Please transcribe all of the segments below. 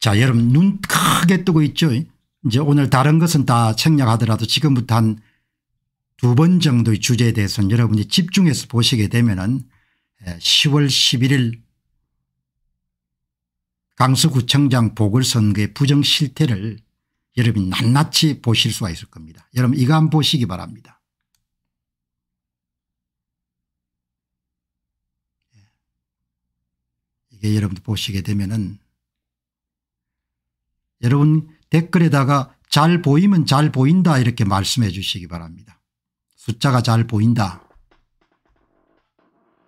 자 여러분 눈 크게 뜨고 있죠. 이제 오늘 다른 것은 다 생략하더라도 지금부터 한 두 번 정도의 주제에 대해서는 여러분이 집중해서 보시게 되면 은 10월 예, 11일 강서구청장 보궐선거의 부정 실태를 여러분이 낱낱이 보실 수가 있을 겁니다. 여러분 이거 한번 보시기 바랍니다. 예. 이게 여러분들 보시게 되면은 여러분 댓글에다가 잘 보이면 잘 보인다 이렇게 말씀해 주시기 바랍니다. 숫자가 잘 보인다.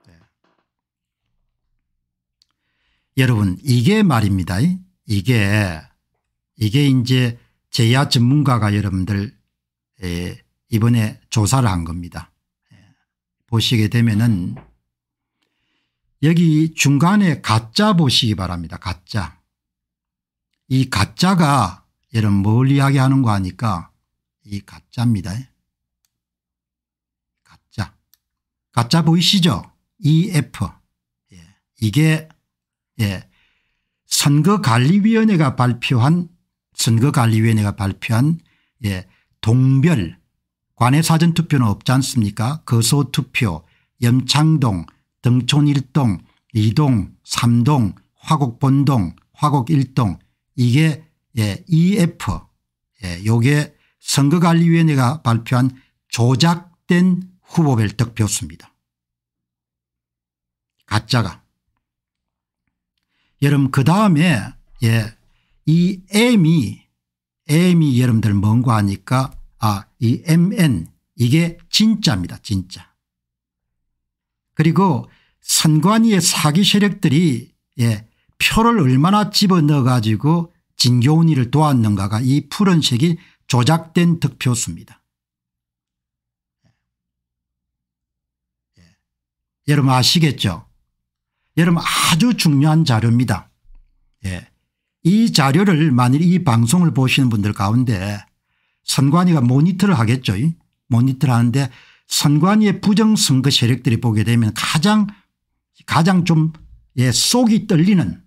네. 여러분 이게 말입니다. 이게 이게 이제 제야 전문가가 여러분들 예, 이번에 조사를 한 겁니다. 예. 보시게 되면은 여기 중간에 가짜 보시기 바랍니다. 가짜. 이 가짜가 얘는 뭘 이야기하는 거 아니까 이 가짜입니다. 가짜. 가짜 보이시죠? EF. 예. 이게 예. 선거관리위원회가 발표한 선거관리위원회가 발표한 예. 동별 관외 사전투표는 없지 않습니까 거소투표 염창동 등촌 1동 2동 3동 화곡 본동 화곡 1동 이게 예, EF 예, 요게 선거관리위원회가 발표한 조작된 후보별 득표수입니다. 가짜가. 여러분 그 다음에 예, 이 M이 M이 여러분들 뭔가 하니까 아이 MN 이게 진짜입니다 진짜. 그리고 선관위의 사기 세력들이 예, 표를 얼마나 집어넣어 가지고 진교훈이를 도왔는가가 이 푸른 색이 조작된 득표수입니다. 예. 여러분 아시겠죠? 여러분 아주 중요한 자료입니다. 예. 이 자료를 만일 이 방송을 보시는 분들 가운데 선관위가 모니터를 하겠죠. 모니터를 하는데 선관위의 부정선거 세력들이 보게 되면 가장 가장 좀 예, 속이 떨리는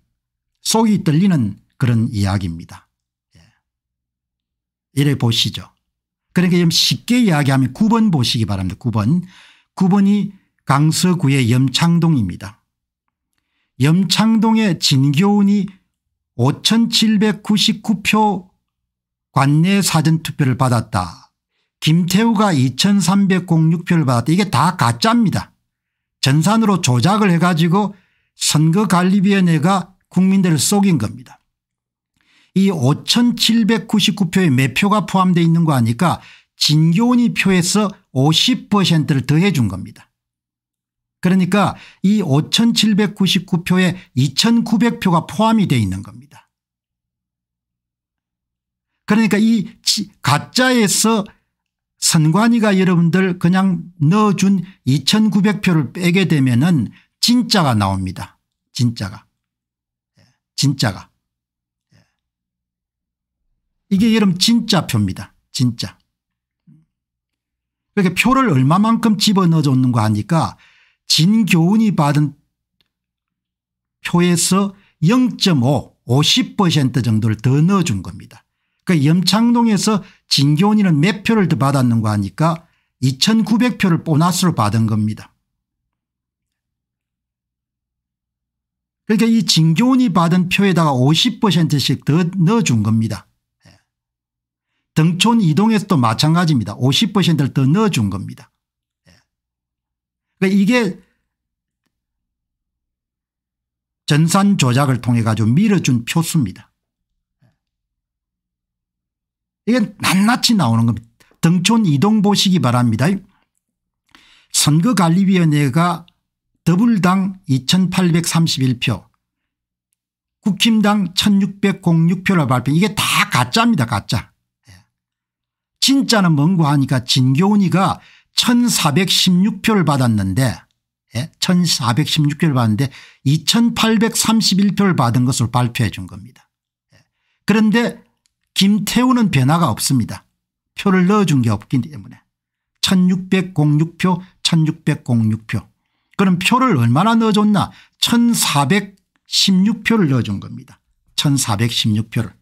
속이 떨리는 그런 이야기입니다. 예. 이래 보시죠. 그러니까 좀 쉽게 이야기하면 9번 보시기 바랍니다. 9번. 9번이 강서구의 염창동입니다. 염창동의 진교훈이 5799표 관내 사전투표를 받았다. 김태우가 2306표를 받았다. 이게 다 가짜입니다. 전산으로 조작을 해가지고 선거관리위원회가 국민들을 속인 겁니다. 이 5799표의 매표가 포함되어 있는 거 아니까 진교훈이 표에서 50%를 더해 준 겁니다. 그러니까 이 5799표에 2900표가 포함이 되어 있는 겁니다. 그러니까 이 가짜에서 선관위가 여러분들 그냥 넣어준 2900표를 빼게 되면 은 진짜가 나옵니다. 진짜가. 예, 진짜가. 이게 여러분 진짜 표입니다. 진짜. 이렇게 표를 얼마만큼 집어넣어 줬는가 하니까 진교훈이 받은 표에서 0.5 정도를 더 넣어준 겁니다. 그러니까 염창동에서 진교훈이는 몇 표를 더 받았는가 하니까 2900표를 보너스로 받은 겁니다. 그러니까 이 진교훈이 받은 표에다가 50%씩 더 넣어준 겁니다. 등촌 이동에서도 마찬가지입니다. 50%를 더 넣어준 겁니다. 예. 그러니까 이게 전산 조작을 통해 가지고 밀어준 표수입니다. 예. 이게 낱낱이 나오는 겁니다. 등촌 이동 보시기 바랍니다. 선거관리위원회가 더불당 2831표 국힘당 1606표를 발표 이게 다 가짜입니다. 가짜. 진짜는 뭔고 하니까 진교훈이가 1416표를 받았는데 예? 1416표를 받았는데 2831표를 받은 것을 발표해 준 겁니다. 예. 그런데 김태우는 변화가 없습니다. 표를 넣어준 게 없기 때문에 1606표 1606표 그럼 표를 얼마나 넣어줬나 1416표를 넣어준 겁니다. 1416표를.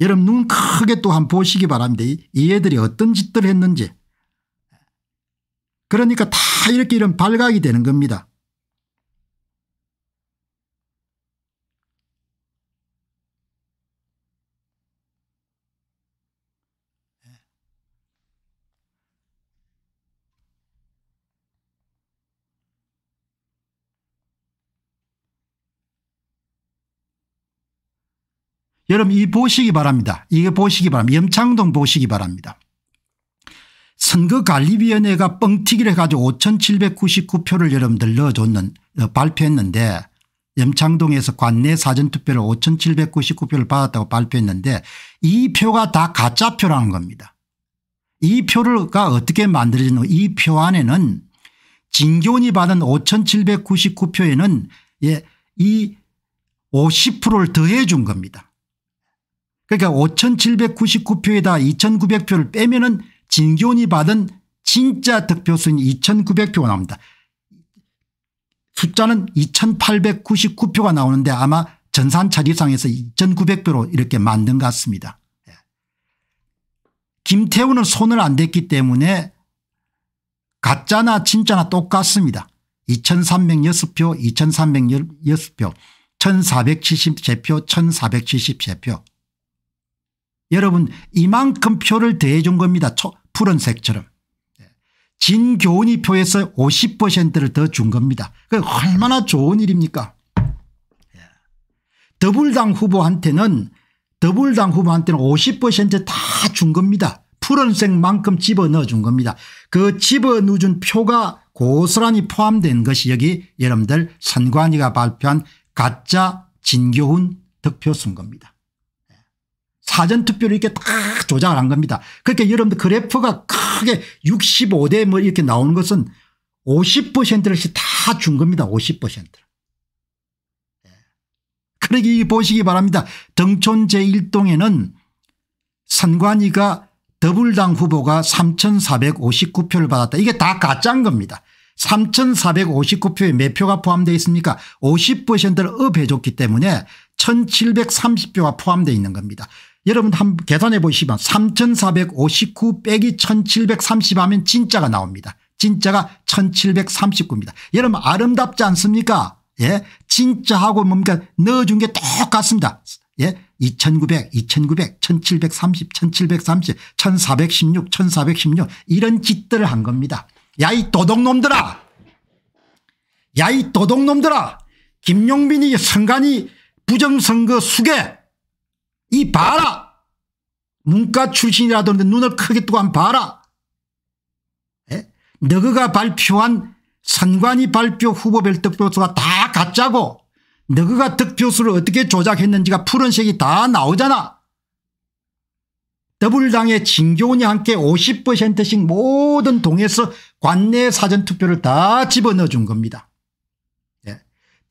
여러분 눈 크게 또한 보시기 바랍니다. 이 애들이 어떤 짓들 을 했는지. 그러니까 다 이렇게 이런 발각이 되는 겁니다. 여러분 이 보시기 바랍니다. 이거 보시기 바랍니다. 염창동 보시기 바랍니다. 선거관리위원회가 뻥튀기를 해가지고 5799표를 여러분들 넣어줬는 어, 발표했는데 염창동에서 관내 사전투표를 5799표를 받았다고 발표했는데 이 표가 다 가짜표라는 겁니다. 이 표가 어떻게 만들어지는 이표 안에는 진교원이 받은 5799표에는 예, 이 50%를 더해 준 겁니다. 그러니까 5799표에다 2900표를 빼면 은 진교원이 받은 진짜 득표수인 2900표가 나옵니다. 숫자는 2899표가 나오는데 아마 전산 자리상에서 2900표로 이렇게 만든 것 같습니다. 예. 김태우는 손을 안 댔기 때문에 가짜나 진짜나 똑같습니다. 2306표 2306표 1473표 1473표 여러분 이만큼 표를 대해준 겁니다. 푸른색처럼. 예. 진교훈이 표에서 50%를 더 준 겁니다. 그 얼마나 좋은 일입니까 예. 더불당 후보한테는 더불당 후보한테는 50%다 준 겁니다. 푸른색만큼 집어넣어 준 겁니다. 그 집어넣어 준 표가 고스란히 포함된 것이 여기 여러분들 선관위가 발표한 가짜 진교훈 득표수인 겁니다. 사전투표를 이렇게 딱 조작을 한 겁니다. 그렇게 그러니까 여러분들 그래프가 크게 65대 뭐 이렇게 나오는 것은 50%씩 다준 겁니다. 50%를. 예. 그러기 보시기 바랍니다. 등촌 제1동에는 선관위가 더불당 후보가 3459표를 받았다. 이게 다 가짜인 겁니다. 3459표에 몇 표가 포함되어 있습니까 50%를 업해줬기 때문에 1730표가 포함되어 있는 겁니다. 여러분 한번 계산해 보시면 3459 빼기 1730 하면 진짜가 나옵니다. 진짜가 1739입니다. 여러분 아름답지 않습니까? 예. 진짜하고 뭡니까 넣어준 게 똑같습니다. 예. 2900, 2900, 1730, 1730, 1416, 1416 이런 짓들을 한 겁니다. 야이 도둑놈들아 야이 도둑놈들아 김용민이 선관위 부정선거 수계 이 봐라! 문과 출신이라던데 눈을 크게 뜨고 한 봐라! 에? 예? 너그가 발표한 선관위 발표 후보 별득표수가 다 가짜고 너그가 득표수를 어떻게 조작했는지가 푸른색이 다 나오잖아. 더블당의 진교훈이 함께 50%씩 모든 동에서 관내 사전투표를 다 집어넣어 준 겁니다.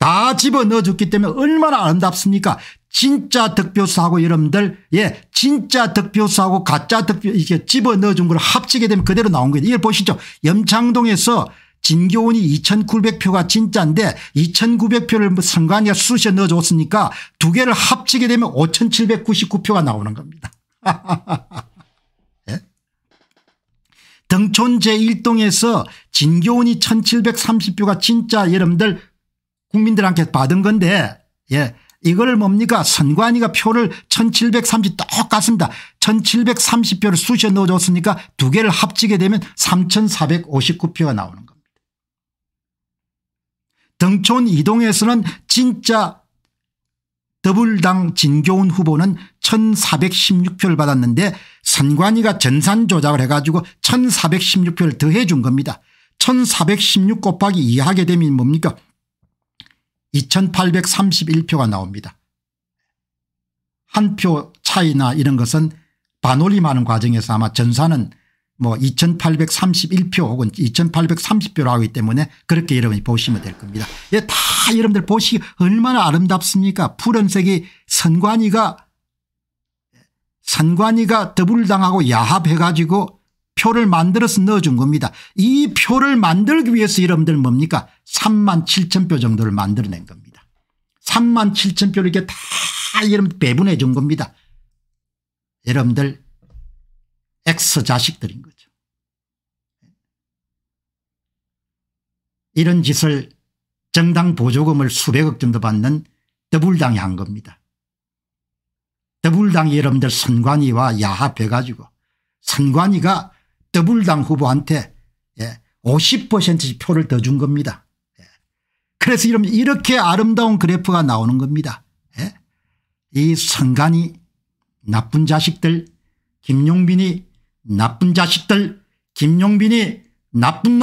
다 집어넣어줬기 때문에 얼마나 아름답습니까 진짜 득표수하고 여러분들 예 진짜 득표수하고 가짜 득표 이게 집어넣어준 걸 합치게 되면 그대로 나온 거예요. 이걸 보시죠. 염창동에서 진교훈이 2900표가 진짜인데 2900표를 뭐 선관위가 수시에 넣어줬으니까 두 개를 합치게 되면 5799표가 나오는 겁니다. 예? 등촌 제1동에서 진교훈이 1730표가 진짜 여러분들 국민들한테 받은 건데 예 이걸 뭡니까 선관위가 표를 1730 똑같습니다. 1730표를 수시에 넣어줬으니까 두 개를 합치게 되면 3459표가 나오는 겁니다. 등촌 이동에서는 진짜 더불당 진교훈 후보는 1416표를 받았는데 선관위가 전산 조작을 해가지고 1416표를 더해 준 겁니다. 1416 곱하기 2하게 되면 뭡니까 2831표가 나옵니다. 한 표 차이나 이런 것은 반올림하는 과정에서 아마 전사는 뭐 2831표 혹은 2830표로 하기 때문에 그렇게 여러분이 보시면 될 겁니다. 예, 다 여러분들 보시기 얼마나 아름답습니까 푸른색이 선관위가 선관위가 더블당하고 야합해가지고 표를 만들어서 넣어준 겁니다. 이 표를 만들기 위해서 여러분들 뭡니까 3만 7천 표 정도를 만들어낸 겁니다. 3만 7천 표를 이렇게 다 여러분 배분해 준 겁니다. 여러분들 엑스 자식들인 거죠. 이런 짓을 정당 보조금을 수백억 정도 받는 더불당이 한 겁니다. 더불당이 여러분들 선관위와 야합해가지고 선관위가 더블당 후보한테 50% 예, 표를 더 준 겁니다. 예. 그래서 이런 이렇게 아름다운 그래프가 나오는 겁니다. 예. 이 선관이 나쁜 자식들 김용빈이 나쁜 자식들 김용빈이 나쁜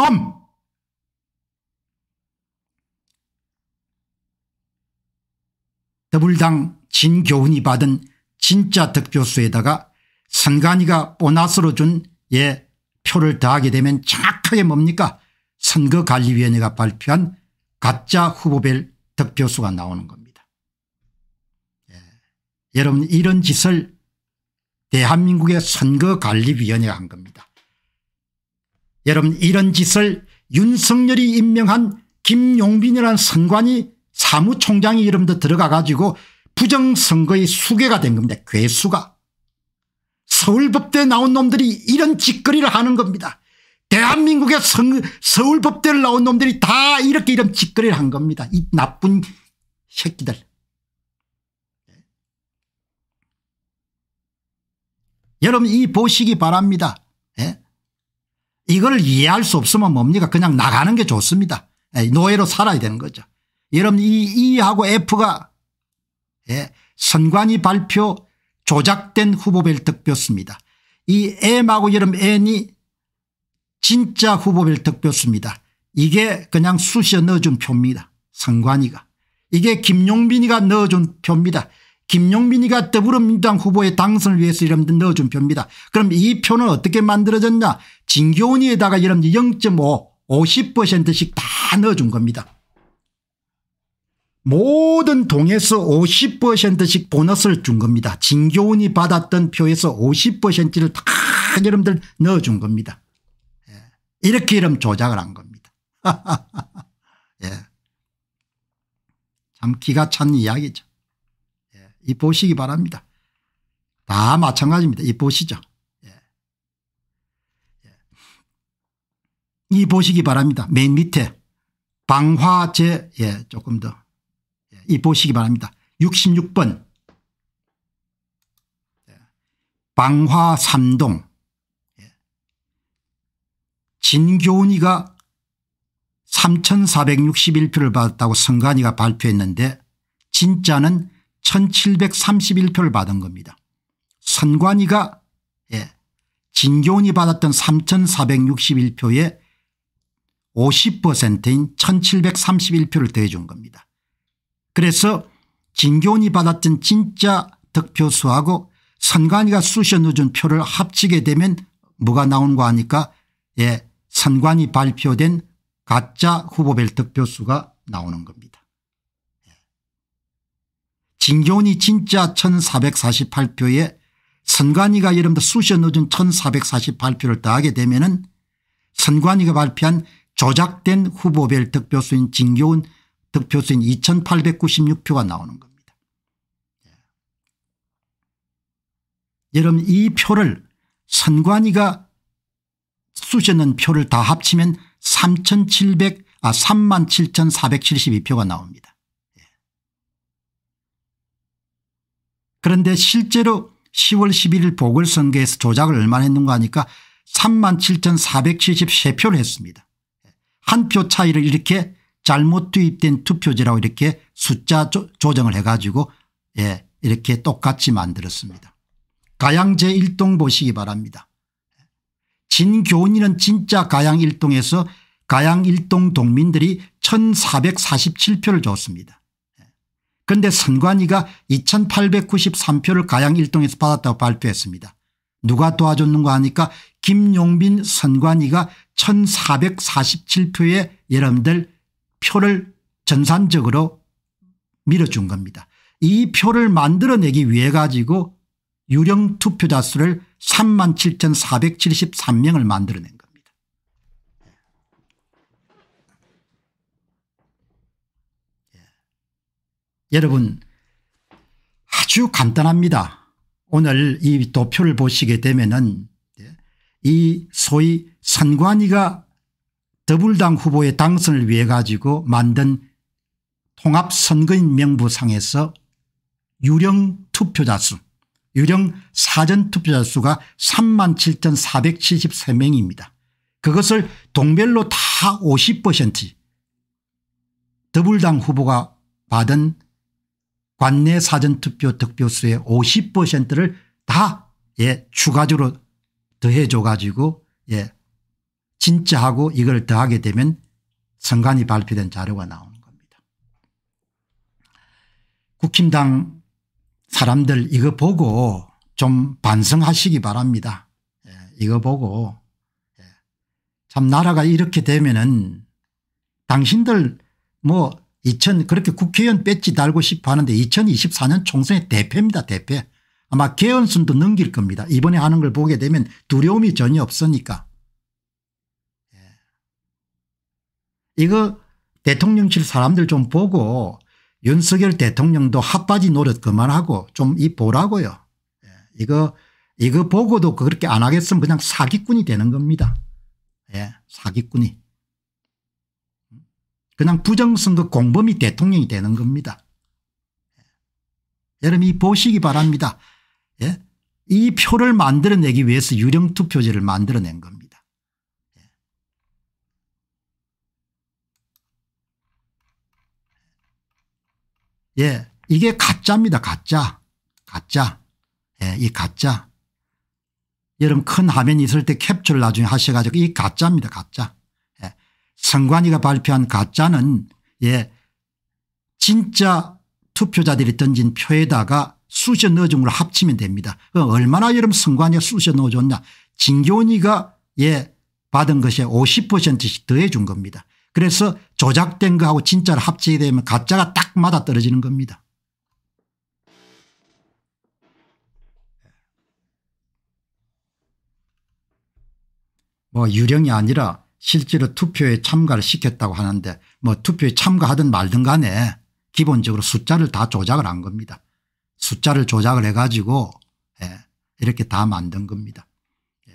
놈더블당 진교훈이 받은 진짜 득표수에다가 선관이가 보너스로 준 예, 표를 다하게 되면 정확하게 뭡니까 선거관리위원회가 발표한 가짜 후보별 득표수가 나오는 겁니다. 예. 여러분 이런 짓을 대한민국의 선거관리위원회가 한 겁니다. 여러분 이런 짓을 윤석열이 임명한 김용빈이라는 선관위 사무총장이 이름도 들어가 가지고 부정선거의 수개가 된 겁니다. 괴수가. 서울법대 나온 놈들이 이런 짓거리를 하는 겁니다. 대한민국의 성, 서울법대를 나온 놈들이 다 이렇게 이런 짓거리를 한 겁니다. 이 나쁜 새끼들. 예? 여러분 이 보시기 바랍니다. 예? 이걸 이해할 수 없으면 뭡니까 그냥 나가는 게 좋습니다. 예, 노예로 살아야 되는 거죠. 여러분 이 E하고 F가 예, 선관위 발표 조작된 후보벨트 뼈수입니다. 이 M하고 여름 N이 진짜 후보벨트 뼈수입니다. 이게 그냥 수시에 넣어준 표입니다. 상관이가. 이게 김용빈이가 넣어준 표입니다. 김용빈이가 더불어민주당 후보의 당선을 위해서 여러 넣어준 표입니다. 그럼 이 표는 어떻게 만들어졌냐. 진교훈이에다가 여러0.5 50%씩 다 넣어준 겁니다. 모든 동에서 50%씩 보너스를 준 겁니다. 진교훈이 받았던 표에서 50%를 다 여러분들 넣어준 겁니다. 예. 이렇게 이름 조작을 한 겁니다. 예. 참 기가 찬 이야기죠. 예. 이 보시기 바랍니다. 다 마찬가지입니다. 이 보시죠. 예. 예. 이 보시기 바랍니다. 맨 밑에 방화제 예 조금 더이 보시기 바랍니다. 66번 예. 방화 3동 예. 진교훈이가 3461표를 받았다고 선관위가 발표했는데 진짜는 1731표를 받은 겁니다. 선관위가 예, 진교훈이 받았던 3461표에 50%인 1731표를 더해준 겁니다. 그래서 진교원이 받았던 진짜 득표수하고 선관위가 쑤셔 넣어준 표를 합치게 되면 뭐가 나오는 거 아니까 예 선관위 발표된 가짜 후보별 득표수가 나오는 겁니다. 예. 진교원이 진짜 1448표에 선관위가 여러분들 쑤셔 넣어준 1448표를 더하게 되면 은 선관위가 발표한 조작된 후보별 득표수인 진교원 득표수인 2896표가 나오는 겁니다. 예. 여러분 이 표를 선관위가 쑤셔는 표를 다 합치면 3,700, 아, 37,472표가 나옵니다. 예. 그런데 실제로 10월 11일 보궐선거에서 조작을 얼마나 했는가 하니까 37,473표를 했습니다. 예. 한표 차이를 이렇게 잘못 투입된 투표지라고 이렇게 숫자 조정을 해 가지고 예 이렇게 똑같이 만들었습니다. 가양 제1동 보시기 바랍니다. 진교훈이는 진짜 가양 1동에서 가양 1동 동민들이 1447표를 줬습니다. 그런데 선관위가 2893표를 가양 1동에서 받았다고 발표했습니다. 누가 도와줬는가 하니까 김용빈 선관위가 1447표에 여러분들 표를 전산적으로 밀어준 겁니다. 이 표를 만들어내기 위해 가지고 유령 투표자 수를 3만 7,473명을 만들어낸 겁니다. 예. 여러분 아주 간단합니다. 오늘 이 도표를 보시게 되면 은이 예, 소위 선관위가 더불당 후보의 당선을 위해 가지고 만든 통합선거인 명부상에서 유령 투표자 수 유령 사전 투표자 수가 37,473명입니다. 그것을 동별로 다 50% 더불당 후보가 받은 관내 사전투표 득표수의 50%를 다 예, 추가적으로 더해줘 가지고 예, 진짜하고 이걸 더하게 되면 선관위 발표된 자료가 나오는 겁니다. 국힘당 사람들 이거 보고 좀 반성하시기 바랍니다. 예, 이거 보고 예. 참 나라가 이렇게 되면은 당신들 뭐2000 그렇게 국회의원 배지 달고 싶어 하는데 2024년 총선의 대표입니다 대표. 아마 개헌순도 넘길 겁니다. 이번에 하는 걸 보게 되면 두려움이 전혀 없으니까. 이거 대통령실 사람들 좀 보고 윤석열 대통령도 핫바지 노릇 그만하고 좀 이 보라고요. 예, 이거 이거 보고도 그렇게 안 하겠으면 그냥 사기꾼이 되는 겁니다. 예, 사기꾼이. 그냥 부정선거 공범이 대통령이 되는 겁니다. 예, 여러분 이 보시기 바랍니다. 예? 이 표를 만들어내기 위해서 유령투표제를 만들어낸 겁니다. 예. 이게 가짜입니다. 가짜. 가짜. 예. 이 가짜. 여러분 큰 화면이 있을 때 캡처를 나중에 하셔가지고 이 가짜입니다. 가짜. 예. 성관이가 발표한 가짜는 예. 진짜 투표자들이 던진 표에다가 수셔 넣어준 걸 합치면 됩니다. 그 얼마나 여러분 성관이 수셔 넣어줬냐. 진교원이가 예. 받은 것에 50%씩 더해준 겁니다. 그래서 조작된 거하고 진짜를 합치되면 게 가짜가 딱 맞아 떨어지는 겁니다. 뭐 유령이 아니라 실제로 투표에 참가를 시켰다고 하는데 뭐 투표에 참가하든 말든 간에 기본적으로 숫자를 다 조작을 한 겁니다. 숫자를 조작을 해가지고 예, 이렇게 다 만든 겁니다. 예.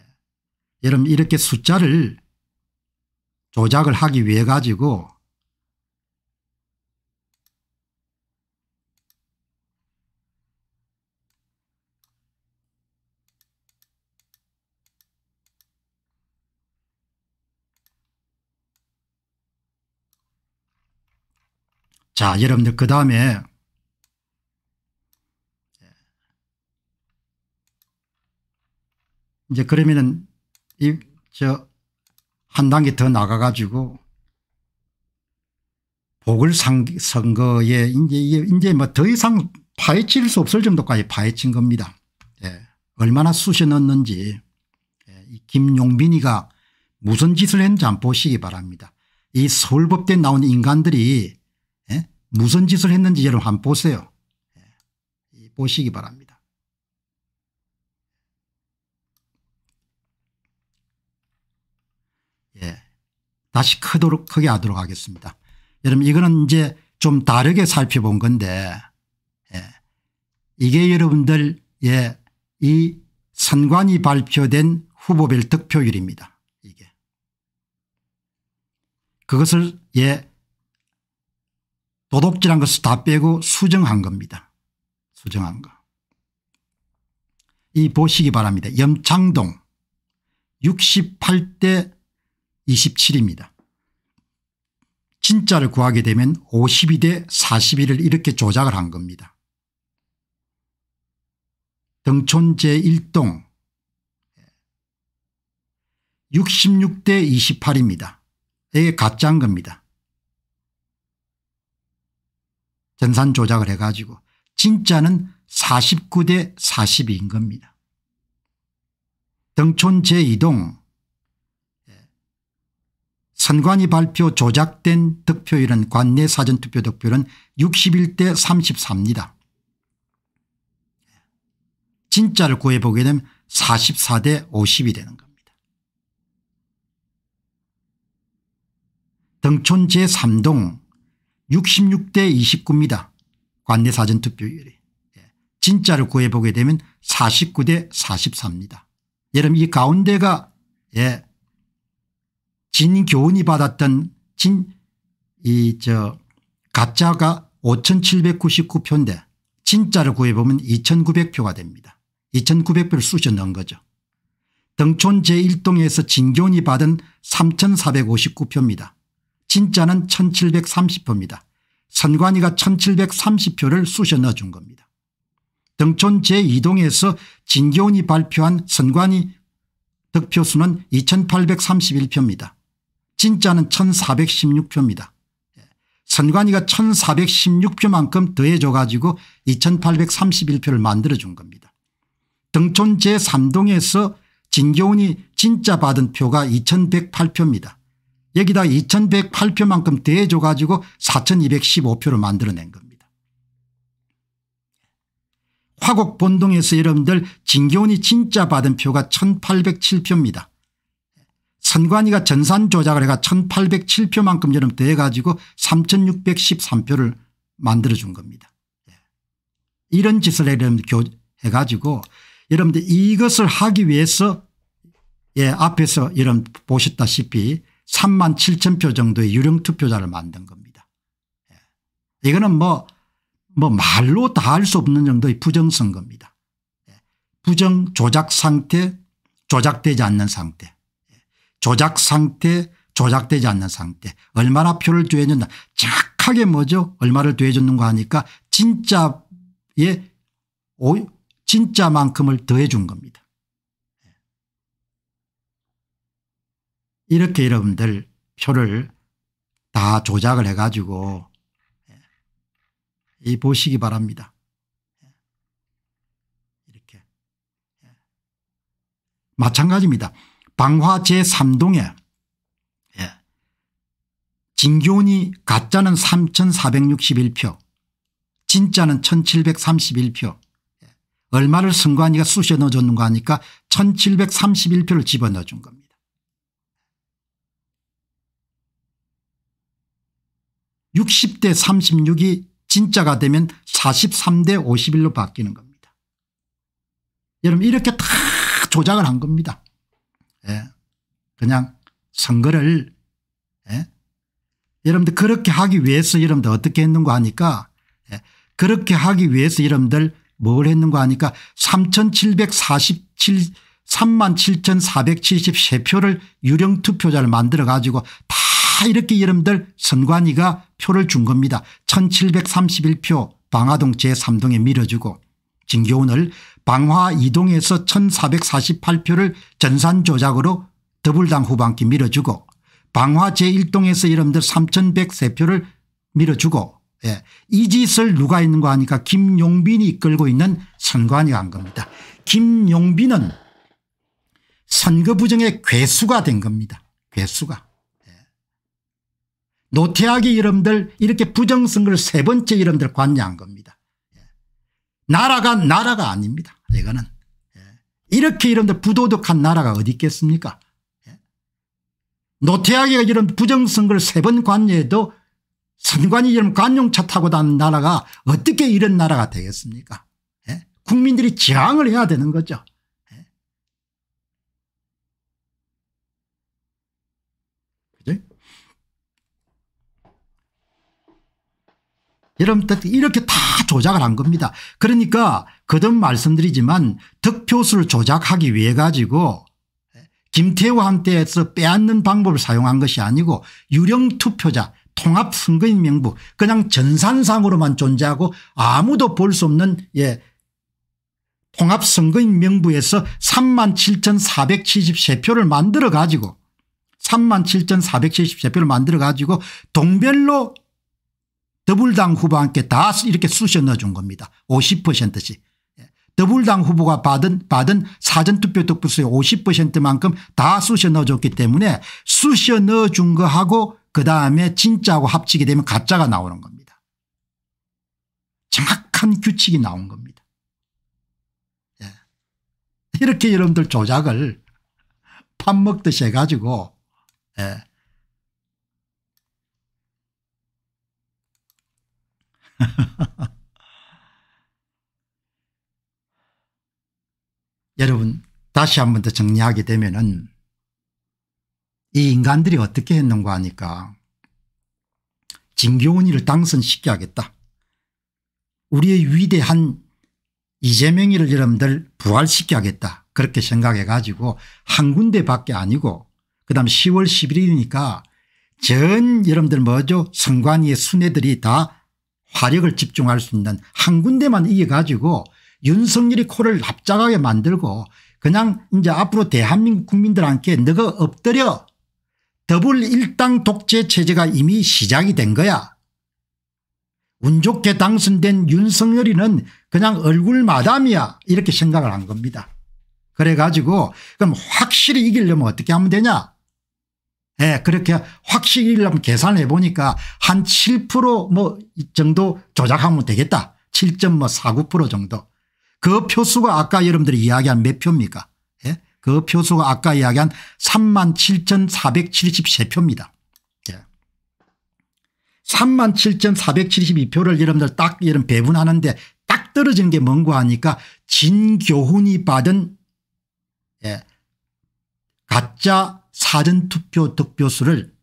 여러분 이렇게 숫자를 조작을 하기 위해 가지고 자 여러분들 그 다음에 이제 그러면은 이저 한 단계 더 나가가지고 보궐선거에 이제 이제 뭐 더 이상 파헤칠 수 없을 정도까지 파헤친 겁니다. 예. 얼마나 쑤셔넣는지 예. 김용빈이가 무슨 짓을 했는지 안 보시기 바랍니다. 이 서울법대에 나온 인간들이 예? 무슨 짓을 했는지 여러분 한번 보세요. 예. 보시기 바랍니다. 다시 크도록 크게 하도록 하겠습니다. 여러분 이거는 이제 좀 다르게 살펴본 건데 예. 이게 여러분들 예. 이 선관위 발표된 후보별 득표율입니다. 이게 그것을 예 도둑질한 것을 다 빼고 수정한 겁니다. 수정한 거. 이 보시기 바랍니다. 염창동 68대 27입니다. 진짜를 구하게 되면 52대 4 1을 이렇게 조작을 한 겁니다. 등촌 제1동 66대 28입니다. 이게 가짜인 겁니다. 전산 조작을 해가지고 진짜는 49대 42인 겁니다. 등촌 제2동 선관위 발표 조작된 득표율은 관내 사전투표 득표율은 61대 34입니다. 진짜를 구해보게 되면 44대 50이 되는 겁니다. 등촌 제3동 66대 29입니다. 관내 사전투표율이. 예. 진짜를 구해보게 되면 49대 44입니다. 여러분 이 가운데가 예, 진교훈이 받았던 진 이저 가짜가 5799표인데 진짜를 구해보면 2900표가 됩니다. 2900표를 쑤셔 넣은 거죠. 등촌 제1동에서 진교훈이 받은 3459표입니다. 진짜는 1730표입니다. 선관위가 1730표를 쑤셔 넣어준 겁니다. 등촌 제2동에서 진교훈이 발표한 선관위 득표수는 2831표입니다. 진짜는 1416표입니다. 예. 선관위가 1416표만큼 더해줘 가지고 2831표를 만들어준 겁니다. 등촌 제3동에서 진교훈이 진짜 받은 표가 2108표입니다. 여기다 2108표만큼 더해줘 가지고 4 2 1 5표를 만들어낸 겁니다. 화곡 본동에서 여러분들 진교훈이 진짜 받은 표가 1807표입니다. 선관위가 전산 조작을 해가 1807표만큼 여름 더해가지고 3613표를 만들어준 겁니다. 예. 이런 짓을 해가지고 여러분들 이것을 하기 위해서 예 앞에서 여러분 보셨다시피 3만 7천 표 정도의 유령 투표자를 만든 겁니다. 예. 이거는 뭐, 뭐 말로 다 할 수 없는 정도의 부정선거입니다. 예. 부정 조작 상태 조작되지 않는 상태 조작 상태 조작되지 않는 상태 얼마나 표를 뒤해준다 정확하게 뭐죠 얼마를 뒤해줬는가 하니까 진짜의 진짜만큼을 더해준 겁니다. 예. 이렇게 여러분들 표를 다 조작을 해가지고 예. 이 보시기 바랍니다. 예. 이렇게 마찬가지입니다. 방화 제3동에 예, 진교훈이 가짜는 3461표 진짜는 1731표 예, 얼마를 선관위가 쑤셔 넣어줬는가 하니까 1731표를 집어넣어준 겁니다. 6 0대3 6이 진짜가 되면 4 3대5 1로 바뀌는 겁니다. 여러분 이렇게 다 조작을 한 겁니다. 예, 그냥 선거를 예, 여러분들 그렇게 하기 위해서 여러분들 어떻게 했는가 하니까 예, 그렇게 하기 위해서 여러분들 뭘 했는가 하니까 3747 37,473표를 유령 투표자를 만들어 가지고 다 이렇게 여러분들 선관위가 표를 준 겁니다. 1731표 방화동 제3동에 밀어주고 진교훈을 방화 이동에서 1448표를 전산 조작으로 더불당 후반기 밀어주고 방화 제1동에서 이름들 3103표를 밀어주고 예. 이 짓을 누가 있는거 하니까 김용빈이 이끌고 있는 선관위 한 겁니다. 김용빈은 선거 부정의 괴수가 된 겁니다. 괴수가. 예. 노태학의 이름들 이렇게 부정선거를 세 번째 이름들 관여한 겁니다. 나라가 나라가 아닙니다. 이거는. 예. 이렇게 이런 부도덕한 나라가 어디 있겠습니까? 예. 노태아기가 이런 부정선거를 세 번 관여해도 선관위 이런 관용차 타고 다니는 나라가 어떻게 이런 나라가 되겠습니까? 예. 국민들이 저항을 해야 되는 거죠. 여러분 들 이렇게 다 조작을 한 겁니다. 그러니까 거듭 말씀드리지만 득표수를 조작하기 위해 가지고 예, 김태호 한때서 빼앗는 방법을 사용한 것이 아니고 유령 투표자 통합선거인 명부 그냥 전산상으로만 존재하고 아무도 볼 수 없는 예 통합선거인 명부에서 37,473표를 만들어 가지고 37,473표를 만들어 가지고 동별로 더불당 후보와 함께 다 이렇게 쑤셔 넣어준 겁니다. 50%씩. 예. 더불당 후보가 받은 받은 사전투표 득표수의 50%만큼 다 쑤셔 넣어줬기 때문에 쑤셔 넣어준 거하고 그다음에 진짜하고 합치게 되면 가짜가 나오는 겁니다. 정확한 규칙이 나온 겁니다. 예. 이렇게 여러분들 조작을 밥 먹듯이 해가지고 예. 여러분 다시 한 번 더 정리하게 되면은 이 인간들이 어떻게 했는가 하니까 진교훈이를 당선시켜야겠다. 우리의 위대한 이재명이를 여러분들 부활시켜야겠다. 그렇게 생각해 가지고 한 군데밖에 아니고 그다음 10월 11일이니까 전 여러분들 뭐죠 선관위의 순회들이 다 화력을 집중할 수 있는 한 군데만 이겨가지고 윤석열이 코를 납작하게 만들고 그냥 이제 앞으로 대한민국 국민들한테 너가 엎드려 더블 일당 독재 체제가 이미 시작이 된 거야. 운 좋게 당선된 윤석열이는 그냥 얼굴 마담이야 이렇게 생각을 한 겁니다. 그래가지고 그럼 확실히 이기려면 어떻게 하면 되냐 예, 그렇게 확실히 계산해 보니까 한 7%뭐 정도 조작하면 되겠다. 7.49% 뭐 정도. 그 표수가 아까 여러분들이 이야기한 몇 표입니까? 예? 그 표수가 아까 이야기한 37,473표입니다. 37,472표를 예. 여러분들 딱 이런 배분하는데 딱 떨어진 게 뭔고 하니까 진교훈이 받은 예. 가짜 사전투표 득표수를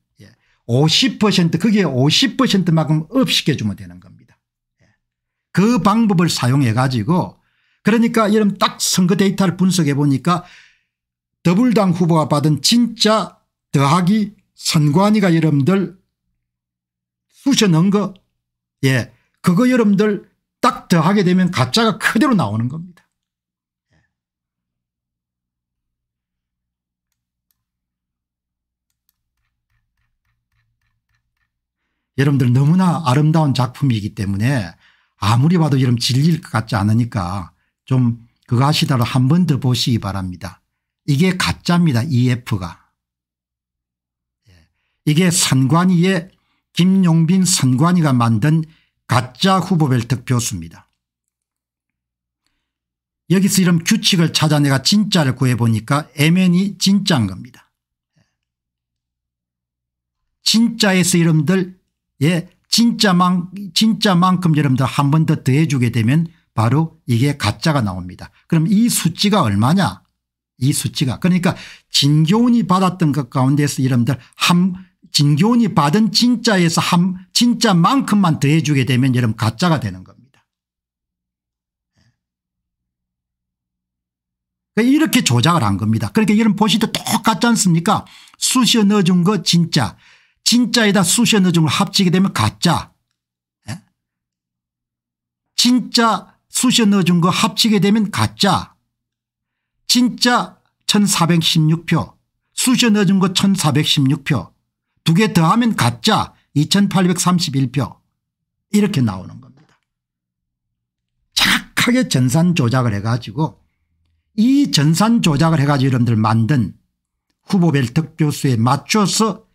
50% 예, 그게 50%만큼 업시켜주면 되는 겁니다. 예. 그 방법을 사용해 가지고 그러니까 여러분 딱 선거 데이터를 분석해 보니까 더불당 후보가 받은 진짜 더하기 선관위가 여러분들 쑤셔 넣은 거 예. 그거 여러분들 딱 더하게 되면 가짜가 그대로 나오는 겁니다. 여러분들 너무나 아름다운 작품이기 때문에 아무리 봐도 여러분 질릴 것 같지 않으니까 좀 그거 하시다로 한 번 더 보시기 바랍니다. 이게 가짜입니다. EF가. 예. 이게 선관위의 김용빈 선관위가 만든 가짜 후보벨트 표수입니다. 여기서 이런 규칙을 찾아 내가 진짜를 구해보니까 MN이 진짜인 겁니다. 예. 진짜에서 이름들 예, 진짜만, 진짜만큼 여러분들 한 번 더 더해 주게 되면 바로 이게 가짜가 나옵니다. 그럼 이 수치가 얼마냐 이 수치가 그러니까 진교훈이 받았던 것 가운데서 여러분들 함 진교훈이 받은 진짜에서 함 진짜만큼만 더해 주게 되면 여러분 가짜가 되는 겁니다. 예. 그러니까 이렇게 조작을 한 겁니다. 그러니까 여러분 보시듯 똑같지 않습니까 수시에 넣어준 거 진짜 진짜에다 수시의 어낌을 합치게 되면 가짜. 에? 예? 진짜 수시에 넣어준 거 합치게 되면 가짜. 진짜 1416표 수시에 넣어준 거 1416표 두 개 더하면 가짜 2831표 이렇게 나오는 겁니다. 착하게 전산 조작을 해가지고 이 전산 조작을 해가지고 여러분들 만든 후보별 득표수에 맞춰서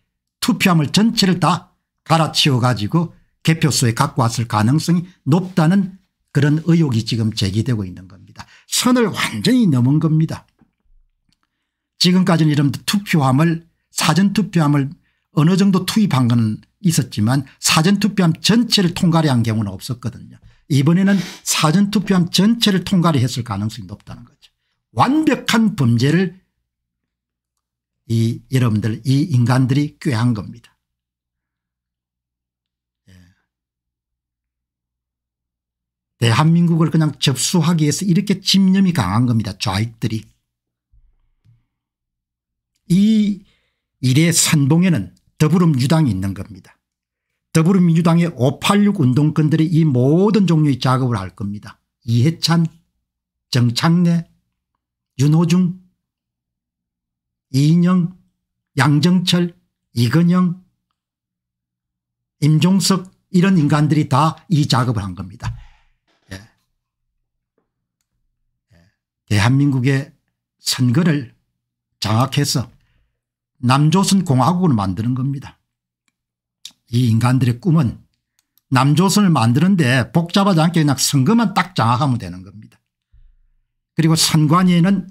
투표함을 전체를 다 갈아치워 가지고 개표소에 갖고 왔을 가능성이 높다는 그런 의혹이 지금 제기되고 있는 겁니다. 선을 완전히 넘은 겁니다. 지금까지는 이런 투표함을 사전투표함을 어느 정도 투입한 건 있었지만 사전투표함 전체를 통과리한 경우는 없었거든요. 이번에는 사전투표함 전체를 통과리 했을 가능성이 높다는 거죠. 완벽한 범죄를 이 여러분들 이 인간들이 꾀한 겁니다. 예. 대한민국을 그냥 접수하기 위해서 이렇게 집념이 강한 겁니다. 좌익들이. 이 일의 선봉에는 더불어민주당이 있는 겁니다. 더불어민주당의 586 운동권들이 이 모든 종류의 작업을 할 겁니다. 이해찬, 정창래, 윤호중 이인영, 양정철, 이건영, 임종석 이런 인간들이 다 이 작업을 한 겁니다. 예. 예. 대한민국의 선거를 장악해서 남조선 공화국을 만드는 겁니다. 이 인간들의 꿈은 남조선을 만드는데 복잡하지 않게 그냥 선거만 딱 장악하면 되는 겁니다. 그리고 선관위에는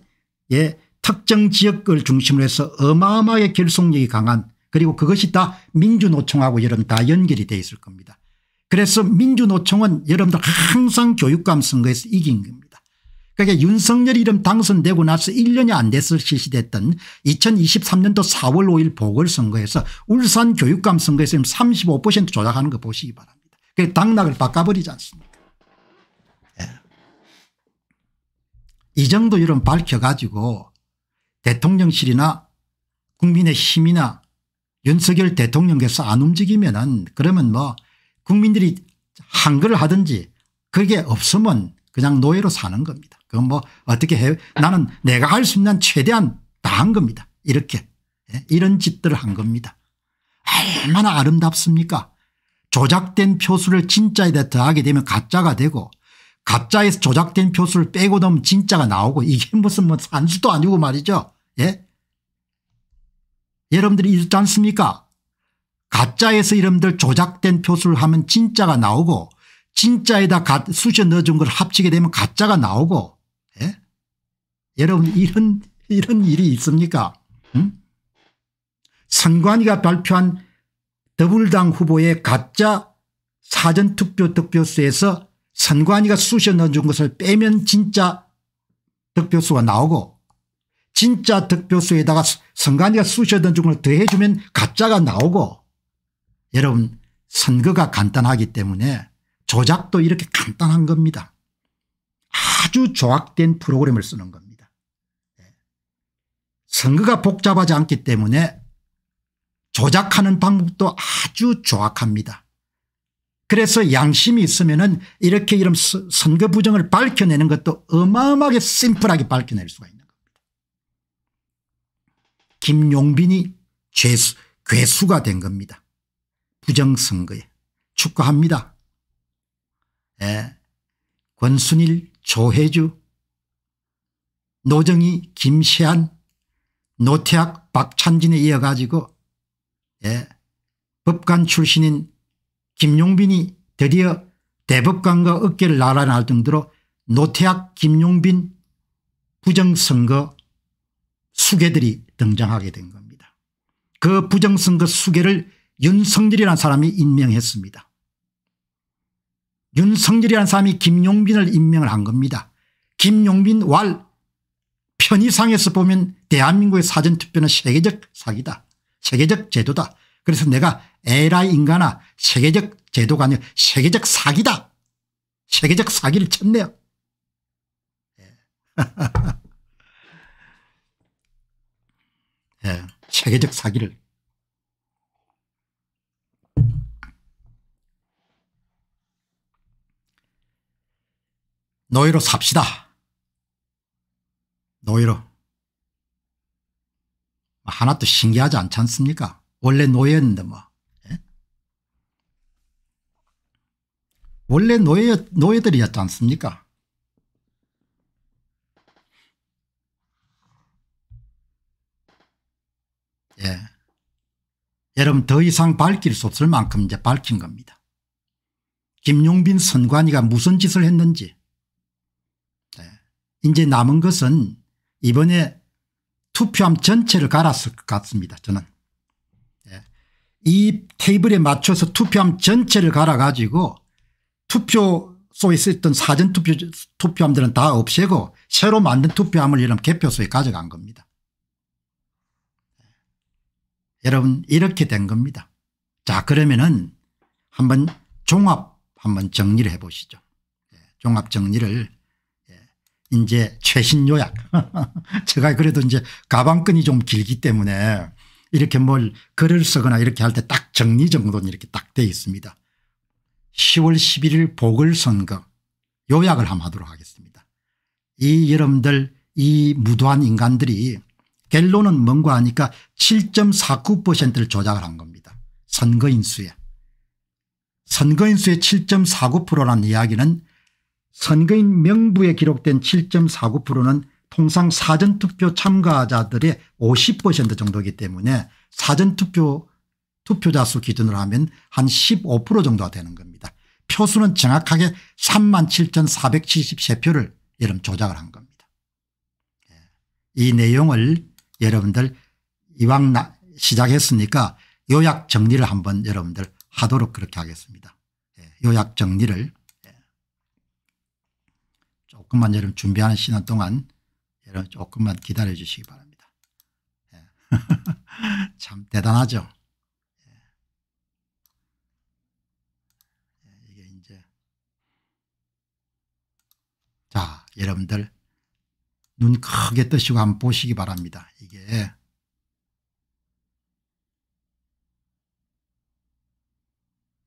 예 특정 지역을 중심으로 해서 어마어마하게 결속력이 강한 그리고 그것이 다 민주노총하고 여러분 다 연결이 되어 있을 겁니다. 그래서 민주노총은 여러분들 항상 교육감 선거에서 이긴 겁니다. 그러니까 윤석열 이름 이 당선되고 나서 1년이 안 됐을 실시됐던 2023년도 4월 5일 보궐선거에서 울산 교육감 선거에서 35% 조작하는 거 보시기 바랍니다. 그래서 당락을 바꿔버리지 않습니까 예. 이 정도 이름 밝혀가지고 대통령실이나 국민의힘이나 윤석열 대통령께서 안 움직이면은 그러면 뭐 국민들이 한글 을 하든지 그게 없으면 그냥 노예로 사는 겁니다. 그건 뭐 어떻게 해 나는 내가 할 수 있는 최대한 다 한 겁니다. 이렇게 예? 이런 짓들을 한 겁니다. 얼마나 아름답습니까 조작된 표수를 진짜에 더하게 되면 가짜가 되고 가짜에서 조작된 표수를 빼고 넣으면 진짜가 나오고 이게 무슨 뭐 산수도 아니고 말이죠. 예? 여러분들이 이지 않습니까? 가짜에서 이름들 조작된 표수를 하면 진짜가 나오고 진짜에다 가, 수저 넣어준 걸 합치게 되면 가짜가 나오고 예? 여러분 이런 이런 일이 있습니까? 응? 선관위가 발표한 더불당 후보의 가짜 사전투표 득표수에서 선관위가 수시에 넣어준 것을 빼면 진짜 득표수가 나오고 진짜 득표수에다가 선관위가 수시에 넣어준 걸 더해주면 가짜가 나오고 여러분 선거가 간단하기 때문에 조작도 이렇게 간단한 겁니다. 아주 조악된 프로그램을 쓰는 겁니다. 예. 선거가 복잡하지 않기 때문에 조작하는 방법도 아주 조악합니다. 그래서 양심이 있으면은 이렇게 이런 선거 부정을 밝혀내는 것도 어마어마하게 심플하게 밝혀낼 수가 있는 겁니다. 김용빈이 죄수, 괴수가 된 겁니다. 부정선거에. 축하합니다. 예. 권순일, 조혜주, 노정희, 김시한, 노태학, 박찬진에 이어가지고 예. 법관 출신인 김용빈이 드디어 대법관과 어깨를 나란할 정도로 노태학 김용빈 부정선거 수계들이 등장하게 된 겁니다. 그 부정선거 수계를 윤석열이라는 사람이 임명했습니다. 윤석열이라는 사람이 김용빈을 임명을 한 겁니다. 김용빈 왈 편의상에서 보면 대한민국의 사전투표는 세계적 사기다. 세계적 제도다. 그래서 내가 에라 인간아 세계적 제도가 아니라 세계적 사기다. 세계적 사기를 쳤네요. 예, 예 세계적 사기를. 노예로 삽시다. 노예로. 뭐 하나도 신기하지 않지 않습니까? 원래 노예였는데 뭐. 원래 노예, 노예들이었지 않습니까? 예. 여러분 더 이상 밝힐 수 없을 만큼 이제 밝힌 겁니다. 김용빈 선관위가 무슨 짓을 했는지 예. 이제 남은 것은 이번에 투표함 전체를 갈았을 것 같습니다. 저는 예. 이 테이블에 맞춰서 투표함 전체를 갈아가지고 투표소에 있었던 사전투표, 함들은다 없애고 새로 만든 투표함을 이런 개표소에 가져간 겁니다. 네. 여러분 이렇게 된 겁니다. 자 그러면은 한번 종합 한번 정리를 해 보시죠. 네, 종합 정리를 네, 이제 최신 요약 제가 그래도 이제 가방끈이 좀 길기 때문에 이렇게 뭘 글을 쓰거나 이렇게 할 때 딱 정리 정도는 이렇게 딱돼 있습니다. 10월 11일 보궐선거 요약을 한번 하도록 하겠습니다. 이 여러분들 이 무도한 인간들이 결론은 뭔가 하니까 7.49%를 조작을 한 겁니다. 선거인수에. 선거인수의 7.49%라는 이야기는 선거인 명부에 기록된 7.49%는 통상 사전투표 참가자들의 50% 정도이기 때문에 사전투표 투표자 수 기준으로 하면 한 15% 정도가 되는 겁니다. 표수는 정확하게 37,473표를 여러분 조작을 한 겁니다. 예. 이 내용을 여러분들 이왕 시작했으니까 요약 정리를 한번 여러분들 하도록 그렇게 하겠습니다. 예, 요약 정리를 예. 조금만 여러분 준비하는 시간 동안 여러분 조금만 기다려 주시기 바랍니다. 참 대단하죠. 자 여러분들 눈 크게 뜨시고 한번 보시기 바랍니다. 이게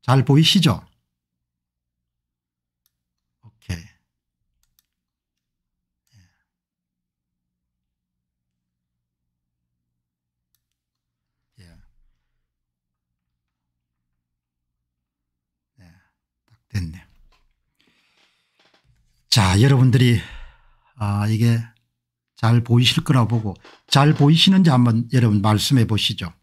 잘 보이시죠? 예. 예. 됐네요. 자, 여러분들이 아, 이게 잘 보이실 거라고 보고 잘 보이시는지 한번 여러분 말씀해 보시죠.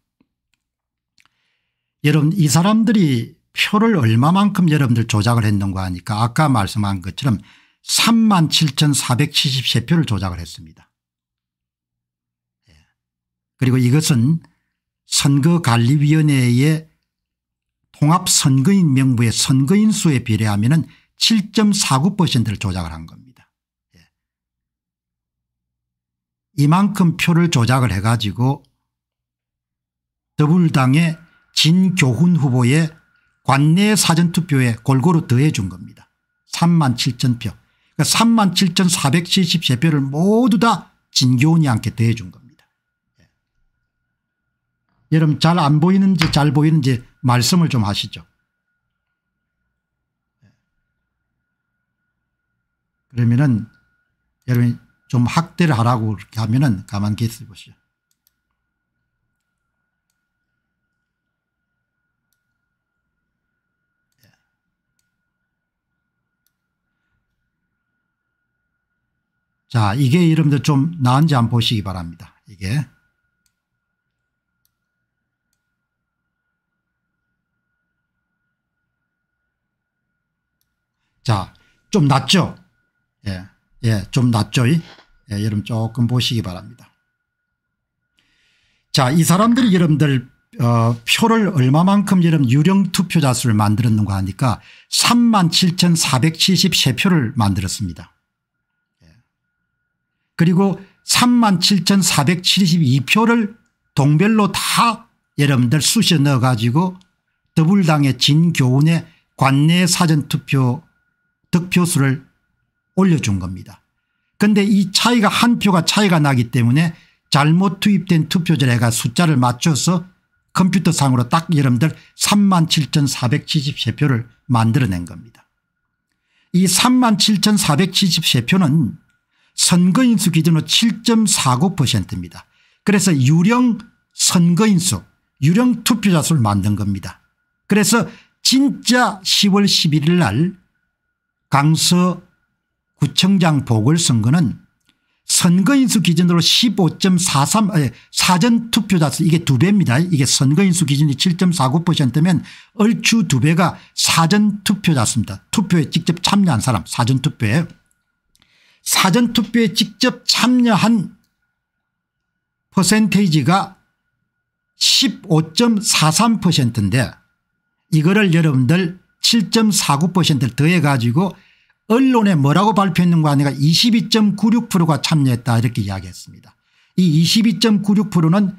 여러분 이 사람들이 표를 얼마만큼 여러분들 조작을 했는가 하니까 아까 말씀한 것처럼 3만 7,473표를 조작을 했습니다. 예. 그리고 이것은 선거관리위원회의 통합선거인 명부의 선거인 수에 비례하면 7.49%를 조작을 한 겁니다. 예. 이만큼 표를 조작을 해 가지고 더불당의 진교훈 후보의 관내 사전투표에 골고루 더해 준 겁니다. 3만 7천 표. 3만 그러니까 7,473표를 모두 다 진교훈이 함께 더해 준 겁니다. 예. 여러분 잘 안 보이는지 잘 보이는지 말씀을 좀 하시죠. 그러면은 여러분이 좀 학대를 하라고 그렇게 하면은 가만 계세요 보시죠. 자, 이게 여러분들 좀 나은지 안 보시기 바랍니다. 이게. 자, 좀 낫죠? 예, 예, 좀낮죠 예, 여러분 조금 보시기 바랍니다. 자, 이 사람들이 여러분들 어, 표를 얼마만큼 여러분 유령 투표자 수를 만들었는가 하니까 3만 7,473표를 만들었습니다. 예. 그리고 3만 7,472표를 동별로 다 여러분들 수시에 넣어가지고 더불당의 진교훈의 관내 사전투표 득표수를 올려준 겁니다. 근데 이 차이가 한 표가 차이가 나기 때문에 잘못 투입된 투표자가 숫자를 맞춰서 컴퓨터상으로 딱 여러분들 37,473표를 만들어낸 겁니다. 이 37,473표는 선거인수 기준으로 7.49%입니다. 그래서 유령 선거인수 유령 투표자 수를 만든 겁니다. 그래서 진짜 10월 11일 날 강서 구청장 보궐선거는 선거인수 기준으로 15.43 사전투표자 수 이게 두 배입니다. 이게 선거인수 기준이 7.49%면 얼추 두 배가 사전투표자 수입니다. 투표에 직접 참여한 사람 사전투표에 사전투표에 직접 참여한 퍼센테이지가 15.43%인데 이거를 여러분들 7.49%를 더해 가지고 언론에 뭐라고 발표했는가 하니까 22.96%가 참여했다 이렇게 이야기했습니다. 이 22.96%는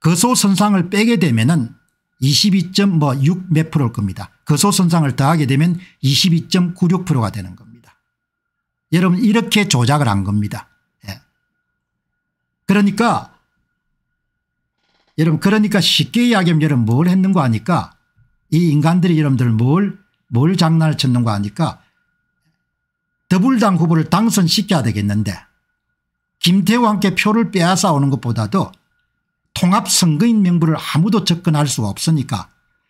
거소선상을 빼게 되면 은 22.6몇 뭐 프로일 겁니다. 거소선상을 더하게 되면 22.96%가 되는 겁니다. 여러분 이렇게 조작을 한 겁니다. 예. 그러니까 여러분 그러니까 쉽게 이야기하면 여러분 뭘 했는가 하니까 이 인간들이 여러분들 뭘, 뭘 장난을 쳤는가 하니까 더불당 후보를 당선시켜야 되겠는데 김태우와 함께 표를 빼앗아 오는 것보다도 통합선거인 명부를 아무도 접근할 수 없으니까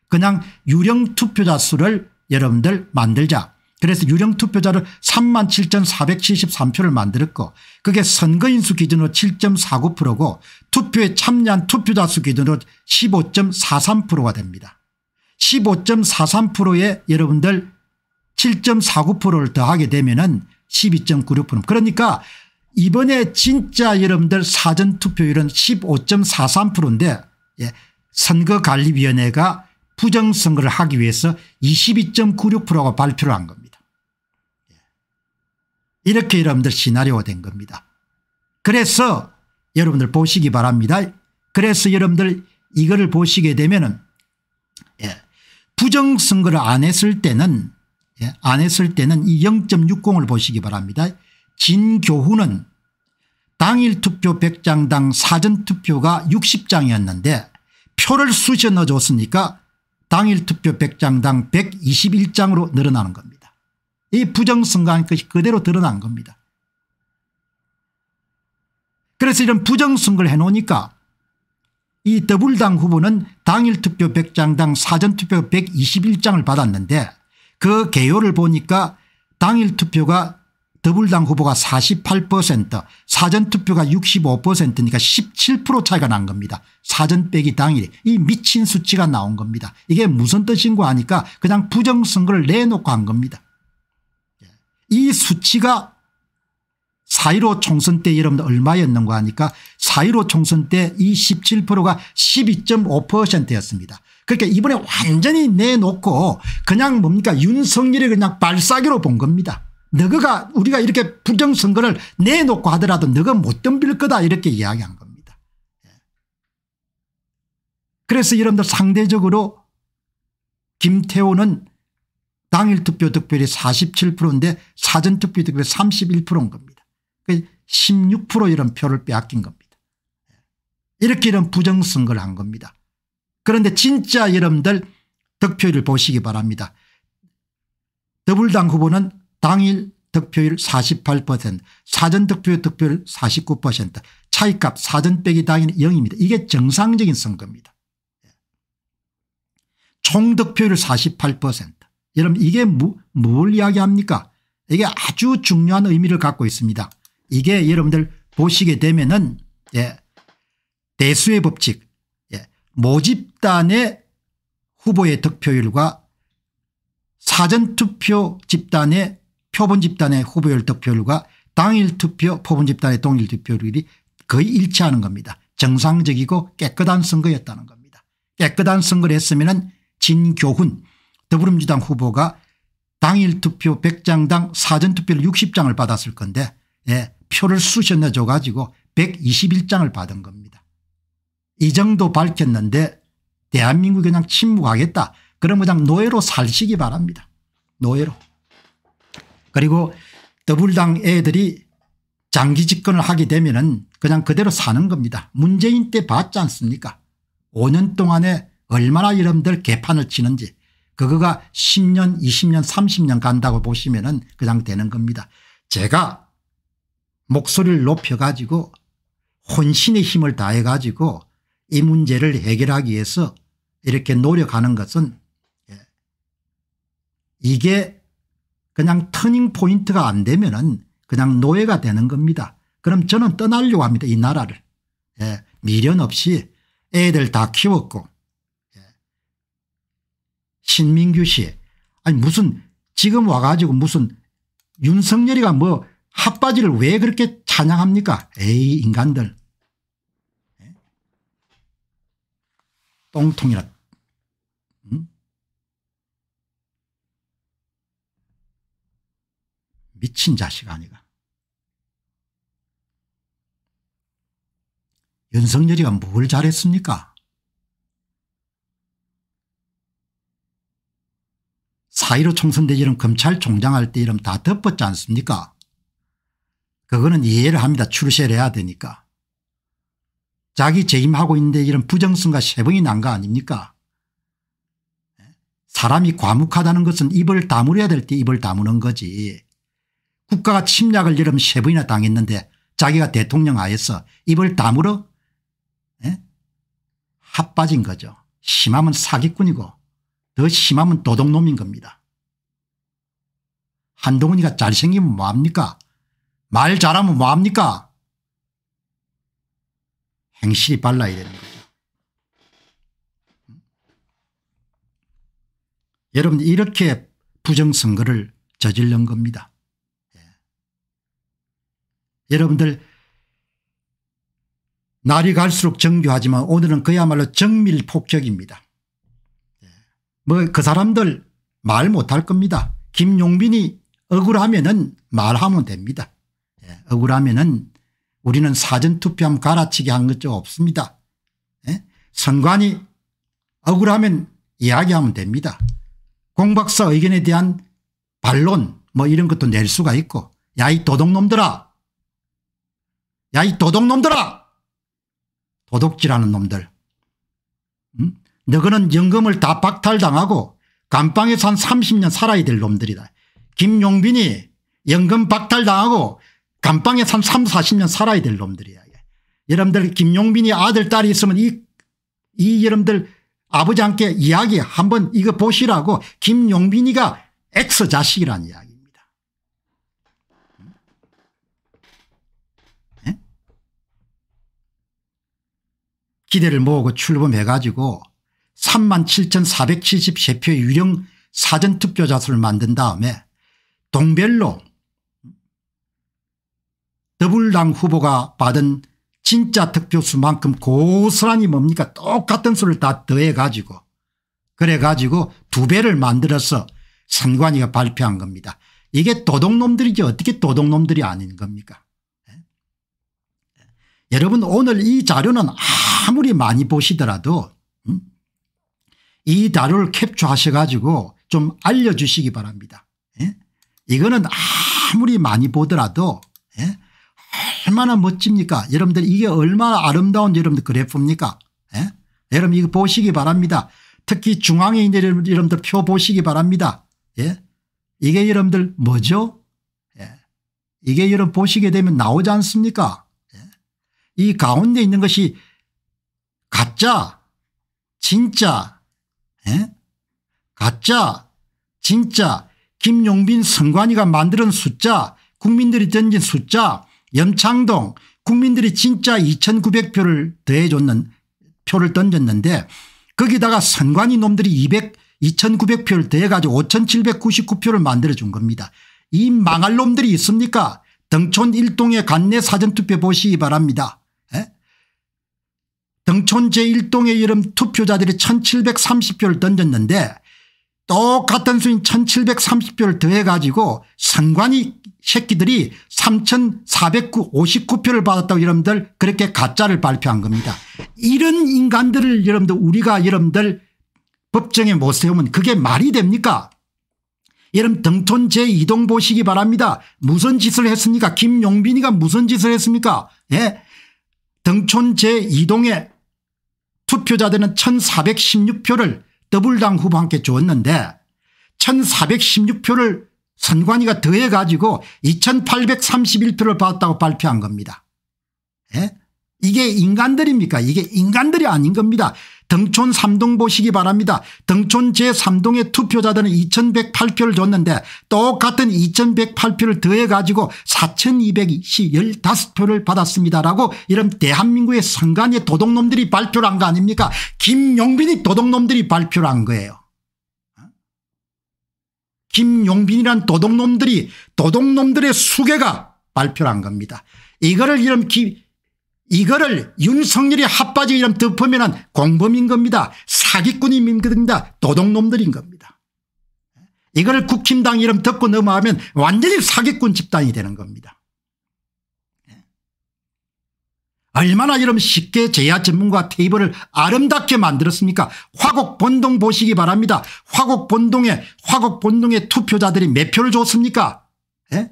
그냥 유령 투표자 수를 여러분들 만들자. 그래서 유령 투표자를 3만 7,473표를 만들었고 그게 선거인 수 기준으로 7.49%고 투표에 참여한 투표자 수 기준으로 15.43%가 됩니다. 15.43%의 여러분들 7.49%를 더하게 되면은 12.96% 그러니까 이번에 진짜 여러분들 사전투표율은 15.43%인데 예. 선거관리위원회가 부정선거를 하기 위해서 22.96%가 발표를 한 겁니다. 예. 이렇게 여러분들 시나리오가 된 겁니다. 그래서 여러분들 보시기 바랍니다. 그래서 여러분들 이거를 보시게 되면 예. 부정선거를 안 했을 때는 예, 안 했을 때는 이 0.60을 보시기 바랍니다. 진교훈은 당일 투표 100장당 사전투표가 60장이었는데 표를 수시 넣어줬으니까 당일 투표 100장당 121장으로 늘어나는 겁니다. 이 부정선거한 것이 그대로 드러난 겁니다. 그래서 이런 부정선거를 해놓으니까 이 더불당 후보는 당일 투표 100장당 사전투표 121장을 받았는데 그 개요를 보니까 당일 투표가 더불당 후보가 48% 사전투표가 65%니까 17% 차이가 난 겁니다. 사전 빼기 당일 이 미친 수치가 나온 겁니다. 이게 무슨 뜻인고 하니까 그냥 부정선거를 내놓고 한 겁니다. 예. 이 수치가 4.15 총선 때 여러분들 얼마였는가 하니까 4.15 총선 때 이 17%가 12.5%였습니다. 그러니까 이번에 완전히 내놓고 그냥 뭡니까 윤석열이 그냥 발사기로 본 겁니다. 너가 우리가 이렇게 부정선거를 내놓고 하더라도 너가 못 덤빌 거다 이렇게 이야기한 겁니다. 예. 그래서 여러분들 상대적으로 김태호는 당일 투표 득표율이 47%인데 사전 투표 득표율이 31%인 겁니다. 16% 그 이런 표를 빼앗긴 겁니다. 예. 이렇게 이런 부정선거를 한 겁니다. 그런데 진짜 여러분들 득표율 을 보시기 바랍니다. 더불당 후보는 당일 득표율 48% 사전 득표 득표율 49% 차이값 사전 빼기 당일 0입니다. 이게 정상적인 선거입니다. 총 득표율 48% 여러분 이게 무, 뭘 이야기합니까 이게 아주 중요한 의미를 갖고 있습니다. 이게 여러분들 보시게 되면은 예, 대수의 법칙 모집단의 후보의 득표율과 사전투표 집단의 표본 집단의 후보율 득표율과 당일 투표 표본 집단의 동일 투표율이 거의 일치하는 겁니다. 정상적이고 깨끗한 선거였다는 겁니다. 깨끗한 선거를 했으면 진교훈 더불어민주당 후보가 당일 투표 100장당 사전투표를 60장을 받았을 건데 예, 표를 쑤셔내 줘가지고 121장을 받은 겁니다. 이 정도 밝혔는데 대한민국 그냥 침묵하겠다. 그럼 그냥 노예로 살시기 바랍니다. 노예로. 그리고 더불당 애들이 장기 집권을 하게 되면 은 그냥 그대로 사는 겁니다. 문재인 때 봤지 않습니까 5년 동안에 얼마나 이름들 개판을 치는지 그거가 10년 20년 30년 간다고 보시면 은 그냥 되는 겁니다. 제가 목소리를 높여가지고 혼신의 힘을 다해가지고 이 문제를 해결하기 위해서 이렇게 노력하는 것은 예, 이게 그냥 터닝 포인트가 안 되면은 그냥 노예가 되는 겁니다. 그럼 저는 떠나려고 합니다. 이 나라를. 예, 미련 없이 애들 다 키웠고 예. 신민규 씨 아니 무슨 지금 와가지고 무슨 윤석열이가 뭐 핫바지를 왜 그렇게 찬양합니까 에이 인간들 똥통이라 음? 미친 자식 아니가. 연석열이가 뭘 잘했습니까? 사1 5 총선 때 이름 검찰총장 할 때 이름 다 덮었지 않습니까? 그거는 이해를 합니다. 출세를 해야 되니까. 자기 재임하고 있는데 이런 부정성과 세봉이 난 거 아닙니까 사람이 과묵하다는 것은 입을 다물어야 될 때 입을 다무는 거지 국가가 침략을 여름 세 번이나 당했는데 자기가 대통령 하에서 입을 다물어 예? 핫빠진 거죠. 심하면 사기꾼이고 더 심하면 도둑놈인 겁니다. 한동훈이가 잘생기면 뭐합니까 말 잘하면 뭐합니까 행실이 발라야 되는 거죠. 여러분 이렇게 부정선거를 저질른 겁니다. 예. 여러분들 날이 갈수록 정교하지만 오늘은 그야말로 정밀폭격입니다. 예. 뭐그 사람들 말 못 할 겁니다. 김용빈이 억울하면은 말하면 됩니다. 예. 억울하면은 우리는 사전투표함 갈아치기 한 것적 없습니다. 예? 선관이 억울하면 이야기하면 됩니다. 공박사 의견에 대한 반론 뭐 이런 것도 낼 수가 있고 야 이 도둑놈들아 야 이 도둑놈들아 도둑질하는 놈들 응? 너그는 연금을 다 박탈당하고 감방에서 한 30년 살아야 될 놈들이다. 김용빈이 연금 박탈당하고 감방에 산 3, 40년 살아야 될 놈들이야. 여러분들 김용빈이 아들 딸이 있으면 이, 이 여러분들 아버지 함께 이야기 한번 이거 보시라고 김용빈이가 X 자식이란 이야기입니다. 네? 기대를 모으고 출범해 가지고 37,473표의 유령 사전투표자수를 만든 다음에 동별로 더불당 후보가 받은 진짜 득표수만큼 고스란히 뭡니까 똑같은 수를 다 더해 가지고 그래 가지고 두 배를 만들어서 선관위가 발표한 겁니다. 이게 도둑놈들이지 어떻게 도둑놈들이 아닌 겁니까 예? 예. 여러분 오늘 이 자료는 아무리 많이 보시더라도 음? 이 자료를 캡처하셔 가지고 좀 알려주시기 바랍니다. 예? 이거는 아무리 많이 보더라도 예? 얼마나 멋집니까 여러분들 이게 얼마나 아름다운 여러분들 그래프입니까 예? 여러분 이거 보시기 바랍니다. 특히 중앙에 있는 여러분들 표 보시기 바랍니다. 예? 이게 여러분들 뭐죠? 예. 이게 여러분 보시게 되면 나오지 않습니까? 예? 이 가운데 있는 것이 가짜 진짜 예? 가짜 진짜 김용빈 선관위가 만드는 숫자 국민들이 던진 숫자 염창동 국민들이 진짜 2900표를 더해줬는 표를 던졌는데 거기다가 선관위 놈들이 200, 2900표를 더해가지고 5799표를 만들어준 겁니다. 이 망할 놈들이 있습니까 등촌 1동의 간내 사전투표 보시기 바랍니다. 에? 등촌 제1동의 이름 투표자들이 1730표를 던졌는데 똑같은 수인 1730표를 더해 가지고 상관이 새끼들이 3459표를 받았다고 여러분들 그렇게 가짜를 발표한 겁니다. 이런 인간들을 여러분들 우리가 여러분들 법정에 못 세우면 그게 말이 됩니까 여러분 등촌 제2동 보시기 바랍니다. 무슨 짓을 했습니까 김용빈이가 무슨 짓을 했습니까 예? 등촌 제2동에 투표자들은 1416표를 더불당 후보 함께 줬는데 1416표를 선관위가 더해 가지고 2831표를 받았다고 발표한 겁니다. 예? 이게 인간들입니까 이게 인간들이 아닌 겁니다. 등촌 3동 보시기 바랍니다. 등촌 제3동의 투표자들은 2108표를 줬는데 똑같은 2108표를 더해가지고 4215표를 받았습니다라고 이런 대한민국의 선관위 도둑놈들이 발표를 한 거 아닙니까 김용빈이 도둑놈들이 발표를 한 거예요. 김용빈이란 도둑놈들이 도둑놈들의 수계가 발표를 한 겁니다. 이거를 이런 기, 이거를 윤석열이 핫바지 이름 덮으면 공범인 겁니다. 사기꾼인 겁니다. 도둑놈들인 겁니다. 이거를 국힘당 이름 덮고 넘어가면 완전히 사기꾼 집단이 되는 겁니다. 얼마나 이런 쉽게 제야 전문가 테이블을 아름답게 만들었습니까 화곡 본동 보시기 바랍니다. 화곡 본동에 화곡 본동의 투표자들이 몇 표를 줬습니까 에? 예?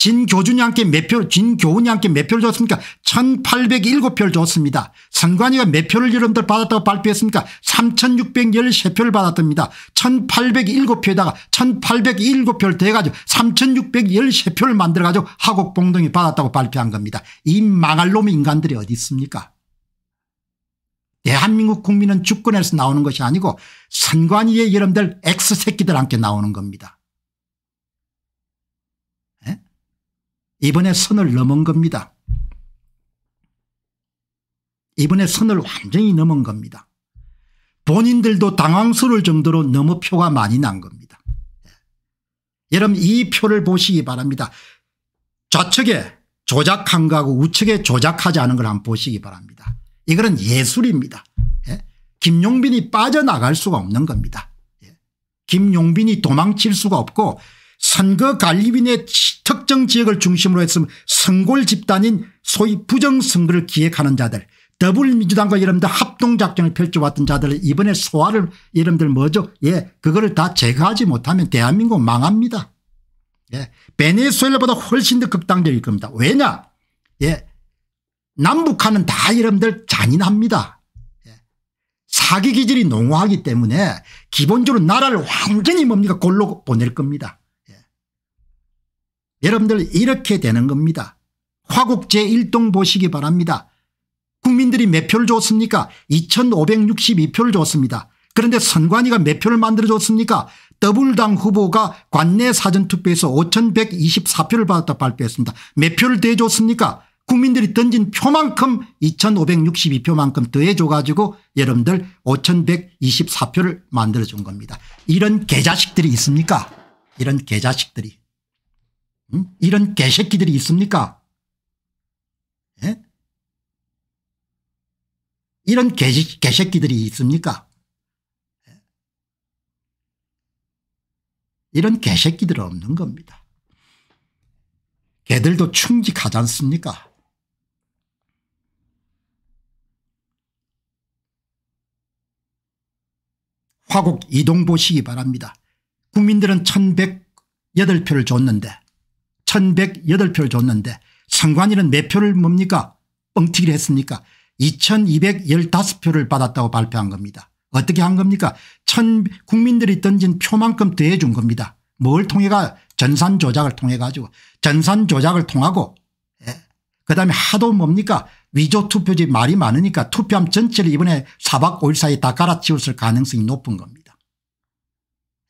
진교준이 함께 몇 표, 진교훈이 함께 몇 표를 줬습니까? 1807표를 줬습니다. 선관위가 몇 표를 여러분들 받았다고 발표했습니까? 3613표를 받았답니다. 1807표에다가 1807표를 대가지고 3613표를 만들어가지고 하곡봉동이 받았다고 발표한 겁니다. 이 망할 놈의 인간들이 어디 있습니까? 대한민국 국민은 주권에서 나오는 것이 아니고 선관위의 여러분들 X새끼들한테 나오는 겁니다. 이번에 선을 넘은 겁니다. 이번에 선을 완전히 넘은 겁니다. 본인들도 당황스러울 정도로 너무 표가 많이 난 겁니다. 예. 여러분 이 표를 보시기 바랍니다. 좌측에 조작한 거하고 우측에 조작하지 않은 걸 한번 보시기 바랍니다. 이거는 예술입니다. 예? 김용빈이 빠져나갈 수가 없는 겁니다. 예? 김용빈이 도망칠 수가 없고 선거관리위원회 특정 지역을 중심으로 했으면 선골 집단인 소위 부정선거를 기획하는 자들 더불민주당과 여러분들 합동작전을 펼쳐왔던 자들 이번에 소화를 여러분들 뭐죠 예 그거를 다 제거하지 못하면 대한민국 망합니다 예 베네수엘라보다 훨씬 더 극단적일 겁니다 왜냐 예 남북한은 다 여러분들 잔인합니다 예. 사기 기질이 농후하기 때문에 기본적으로 나라를 완전히 뭡니까 골로 보낼 겁니다 여러분들 이렇게 되는 겁니다. 화곡제 1동 보시기 바랍니다. 국민들이 몇 표를 줬습니까? 2562표를 줬습니다. 그런데 선관위가 몇 표를 만들어줬습니까? 더블당 후보가 관내 사전투표에서 5124표를 받았다 발표했습니다. 몇 표를 대줬습니까? 국민들이 던진 표만큼 2562표만큼 더해줘가지고 여러분들 5124표를 만들어준 겁니다. 이런 개자식들이 있습니까? 이런 개자식들이. 음? 이런 개새끼들이 있습니까? 예? 이런 개, 개새끼들이 있습니까? 예? 이런 개새끼들은 없는 겁니다. 개들도 충직하지 않습니까? 화곡 이동 보시기 바랍니다. 국민들은 1108표를 줬는데 1108표를 줬는데 선관위는 몇 네 표를 뭡니까 뻥튀기를 했습니까 2215표를 받았다고 발표한 겁니다. 어떻게 한 겁니까 천 국민들이 던진 표만큼 더해준 겁니다. 뭘 통해가 전산 조작을 통해 가지고 전산 조작을 통하고 예. 그다음에 하도 뭡니까 위조 투표지 말이 많으니까 투표함 전체를 이번에 4박 5일 사이에 다 갈아치웠을 가능성이 높은 겁니다.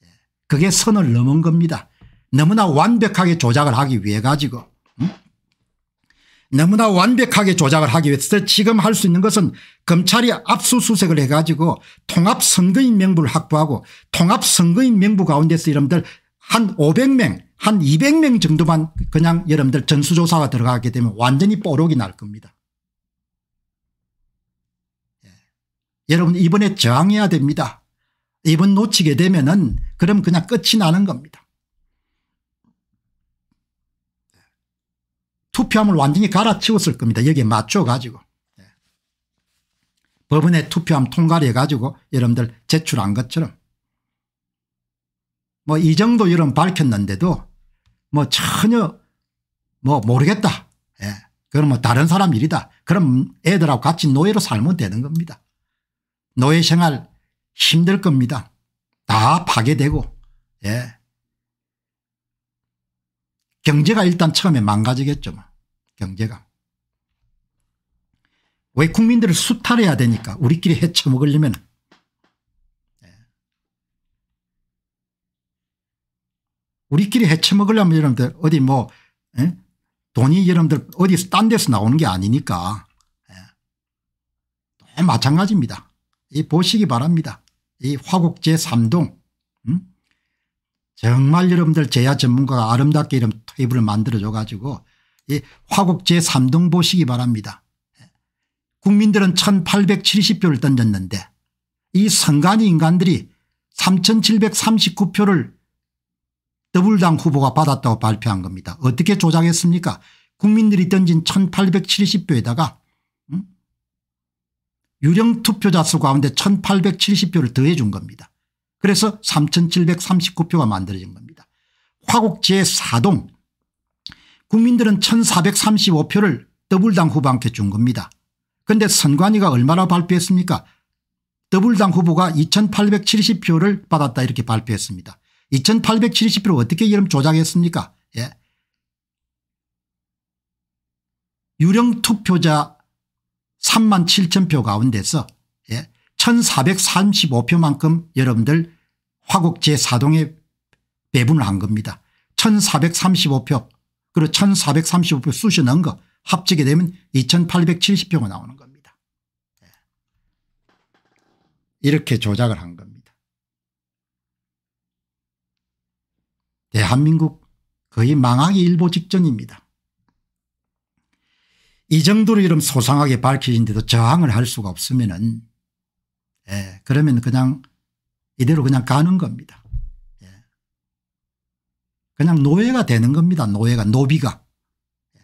예. 그게 선을 넘은 겁니다. 너무나 완벽하게 조작을 하기 위해 가지고 너무나 완벽하게 조작을 하기 위해서 지금 할 수 있는 것은 검찰이 압수수색을 해가지고 통합선거인 명부를 확보하고 통합선거인 명부 가운데서 여러분들 한 500명 한 200명 정도만 그냥 여러분들 전수조사가 들어가게 되면 완전히 뽀록이 날 겁니다. 예. 여러분 이번에 저항해야 됩니다. 이번 놓치게 되면은 그럼 그냥 끝이 나는 겁니다. 투표함을 완전히 갈아치웠을 겁니다. 여기에 맞춰가지고. 예. 법원에 투표함 통과를 해가지고 여러분들 제출한 것처럼 뭐 이 정도 여러분 밝혔는데도 뭐 전혀 뭐 모르겠다. 예. 그럼 뭐 다른 사람 일이다. 그럼 애들하고 같이 노예로 살면 되는 겁니다. 노예 생활 힘들 겁니다. 다 파괴되고 예. 경제가 일단 처음에 망가지겠죠. 뭐. 경제가. 왜 국민들을 수탈해야 되니까 우리끼리 헤쳐먹으려면 예. 우리끼리 헤쳐먹으려면 여러분들 어디 뭐 에? 예? 돈이 여러분들 어디서 딴 데서 나오는 게 아니니까 예. 마찬가지입니다. 이 보시기 바랍니다. 이 화곡제 3동 음? 정말 여러분들 제야 전문가가 아름답게 이런 테이블을 만들어줘 가지고 화곡제 3등 보시기 바랍니다. 국민들은 1870표를 던졌는데 이 선관위 인간들이 3739표를 더블당 후보가 받았다고 발표한 겁니다. 어떻게 조작했습니까 국민들이 던진 1870표에다가 음? 유령 투표자 수 가운데 1870표를 더해 준 겁니다. 그래서 3739표가 만들어진 겁니다. 화곡제 4동 국민들은 1435표를 더블당 후보한테 준 겁니다. 그런데 선관위가 얼마나 발표했습니까 더블당 후보가 2870표를 받았다 이렇게 발표했습니다. 2870표를 어떻게 이름 조작했습니까 예. 유령 투표자 3만 7천 표 가운데서 예. 1435표만큼 여러분들 화곡 제4동에 배분을 한 겁니다. 1435표 그리고 1435표 쑤시 넣은 거 합치게 되면 2870표가 나오는 겁니다. 예. 이렇게 조작을 한 겁니다. 대한민국 거의 망하기 일보 직전입니다. 이 정도로 이름 소상하게 밝혀진데도 저항을 할 수가 없으면은 예, 그러면 그냥 이대로 그냥 가는 겁니다. 그냥 노예가 되는 겁니다. 노예가 노비가. 예.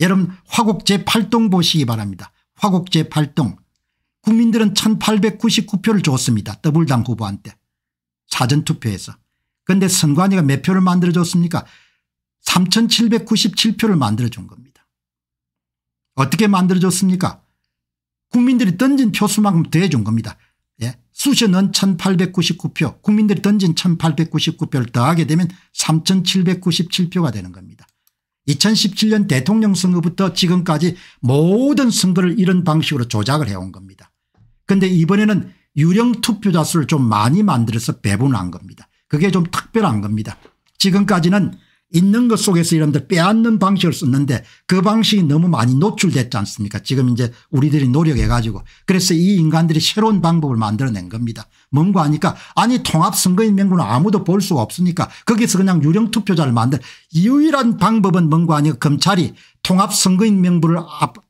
여러분 화곡 제8동 보시기 바랍니다. 화곡 제8동. 국민들은 1899표를 줬습니다. 더블당 후보한테. 사전투표에서. 그런데 선관위가 몇 표를 만들어줬습니까 3797표를 만들어준 겁니다. 어떻게 만들어줬습니까 국민들이 던진 표수만큼 더해준 겁니다. 수시는 1899표 국민들이 던진 1899표를 더하게 되면 3797표가 되는 겁니다. 2017년 대통령 선거부터 지금까지 모든 선거를 이런 방식으로 조작을 해온 겁니다. 그런데 이번에는 유령 투표자 수를 좀 많이 만들어서 배분한 겁니다. 그게 좀 특별한 겁니다. 지금까지는 있는 것 속에서 여러분들 빼앗는 방식을 썼는데 그 방식이 너무 많이 노출됐지 않습니까 지금 이제 우리들이 노력해 가지고 그래서 이 인간들이 새로운 방법을 만들어낸 겁니다. 뭔가 하니까 아니 통합선거인명분은 아무도 볼 수가 없으니까 거기서 그냥 유령투표자를 만들 유일한 방법은 뭔가 하니까 검찰이 통합선거인명부를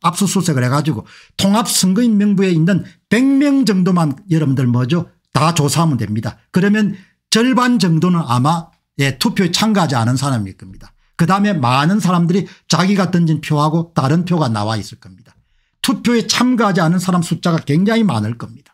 압수수색을 해 가지고 통합선거인명부에 있는 100명 정도만 여러분들 뭐죠 다 조사하면 됩니다. 그러면 절반 정도는 아마 예, 투표에 참가하지 않은 사람일 겁니다. 그다음에 많은 사람들이 자기가 던진 표하고 다른 표가 나와 있을 겁니다. 투표에 참가하지 않은 사람 숫자가 굉장히 많을 겁니다.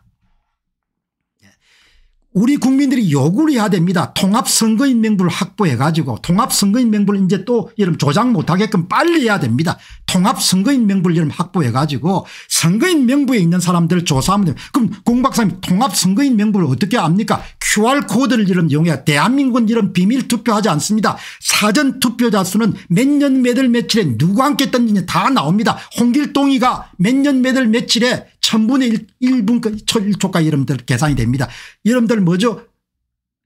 우리 국민들이 요구를 해야 됩니다. 통합선거인 명부를 확보해 가지고 통합선거인 명부를 이제 또 이런 조작 못하게끔 빨리 해야 됩니다. 통합선거인 명부를 이런 확보해 가지고 선거인 명부에 있는 사람들을 조사하면 됩니다. 그럼 공박사님 통합선거인 명부를 어떻게 압니까 QR코드를 이름 이용해야 대한민국은 이런 비밀 투표하지 않습니다. 사전 투표자 수는 몇 년몇월 며칠에 누구와 함께 던지지다 나옵니다. 홍길동이가 몇 년몇월 며칠에 1000분의 1, 1분, 초일초가 여러분들 계산이 됩니다. 여러분들 뭐죠?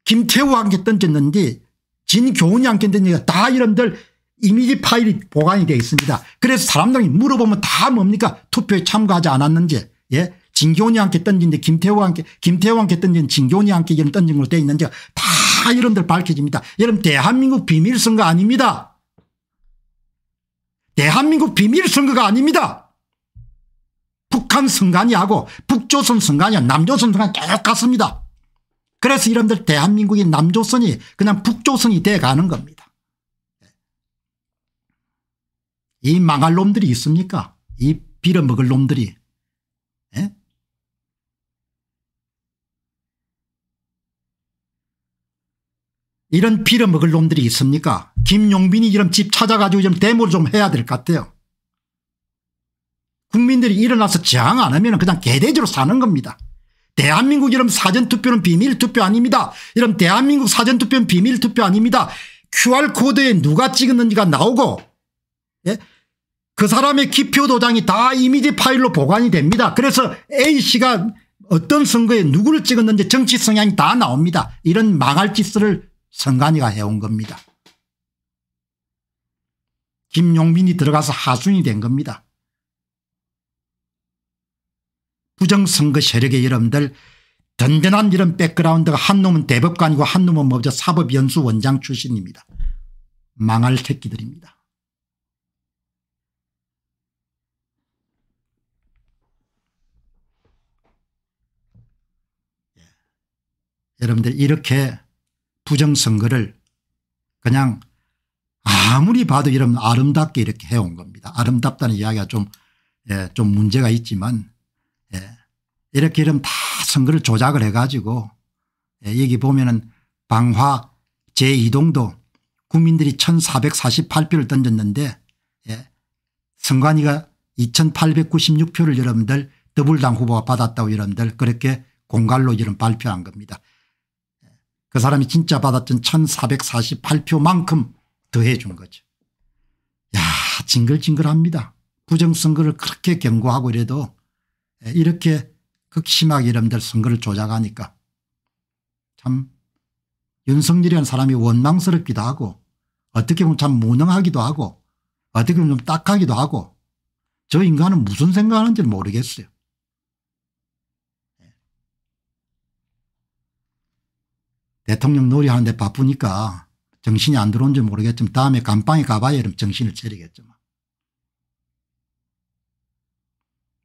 김태우한테 던졌는지 진교훈이한테 던졌는지 다 여러분들 이미지 파일이 보관이 되어 있습니다. 그래서 사람들이 물어보면 다 뭡니까 투표에 참가하지 않았는지 예 진교훈이한테 던진데 김태우한테 김태우한테 던진 진교훈이한테 이런 던진 걸로 되어 있는지 다 여러분들 밝혀집니다. 여러분 대한민국 비밀선거 아닙니다. 대한민국 비밀선거가 아닙니다. 북한 선관위하고 북조선 선관위 남조선 선관위 계속 갔습니다. 그래서 이런들 대한민국이 남조선이 그냥 북조선이 돼가는 겁니다. 이 망할 놈들이 있습니까? 이 빌어먹을 놈들이. 에? 예? 이런 빌어먹을 놈들이 있습니까? 김용빈이 이런 집 찾아가지고 좀 데모를 좀 해야 될 것 같아요. 국민들이 일어나서 저항 안 하면 그냥 개돼지로 사는 겁니다. 대한민국 이런 사전투표는 비밀투표 아닙니다. 이런 대한민국 사전투표는 비밀투표 아닙니다. QR코드에 누가 찍었는지가 나오고 예? 그 사람의 기표 도장이 다 이미지 파일로 보관이 됩니다. 그래서 A씨가 어떤 선거에 누구를 찍었는지 정치 성향이 다 나옵니다. 이런 망할 짓을 선관위가 해온 겁니다. 김용민이 들어가서 하순이 된 겁니다. 부정선거 세력의 여러분들 든든한 이런 백그라운드가 한 놈은 대법관이고 한 놈은 뭐죠 사법연수원장 출신입니다. 망할 새끼들입니다. 예. 여러분들 이렇게 부정선거를 그냥 아무리 봐도 여러분 아름답게 이렇게 해온 겁니다. 아름답다는 이야기가 좀, 예, 좀 문제가 있지만 이렇게 이런 다 선거를 조작을 해 가지고 예, 여기 보면은 방화 제2동도 국민들이 1448표를 던졌는데 예. 선관위가 2896표를 여러분들 더불당 후보가 받았다고 여러분들 그렇게 공갈로 이러 발표한 겁니다. 그 사람이 진짜 받았던 1448표만큼 더해 준 거죠. 야 징글징글합니다. 부정선거를 그렇게 경고하고 이래도 예, 이렇게 극심하게 이름들 선거를 조작하니까 참 윤석열이라는 사람이 원망스럽기도 하고 어떻게 보면 참 무능하기도 하고 어떻게 보면 좀 딱하기도 하고 저 인간은 무슨 생각하는지 모르겠어요. 대통령 놀이하는데 바쁘니까 정신이 안 들어온지 모르겠지만 다음에 감방에 가봐야 이러 정신을 차리겠지만.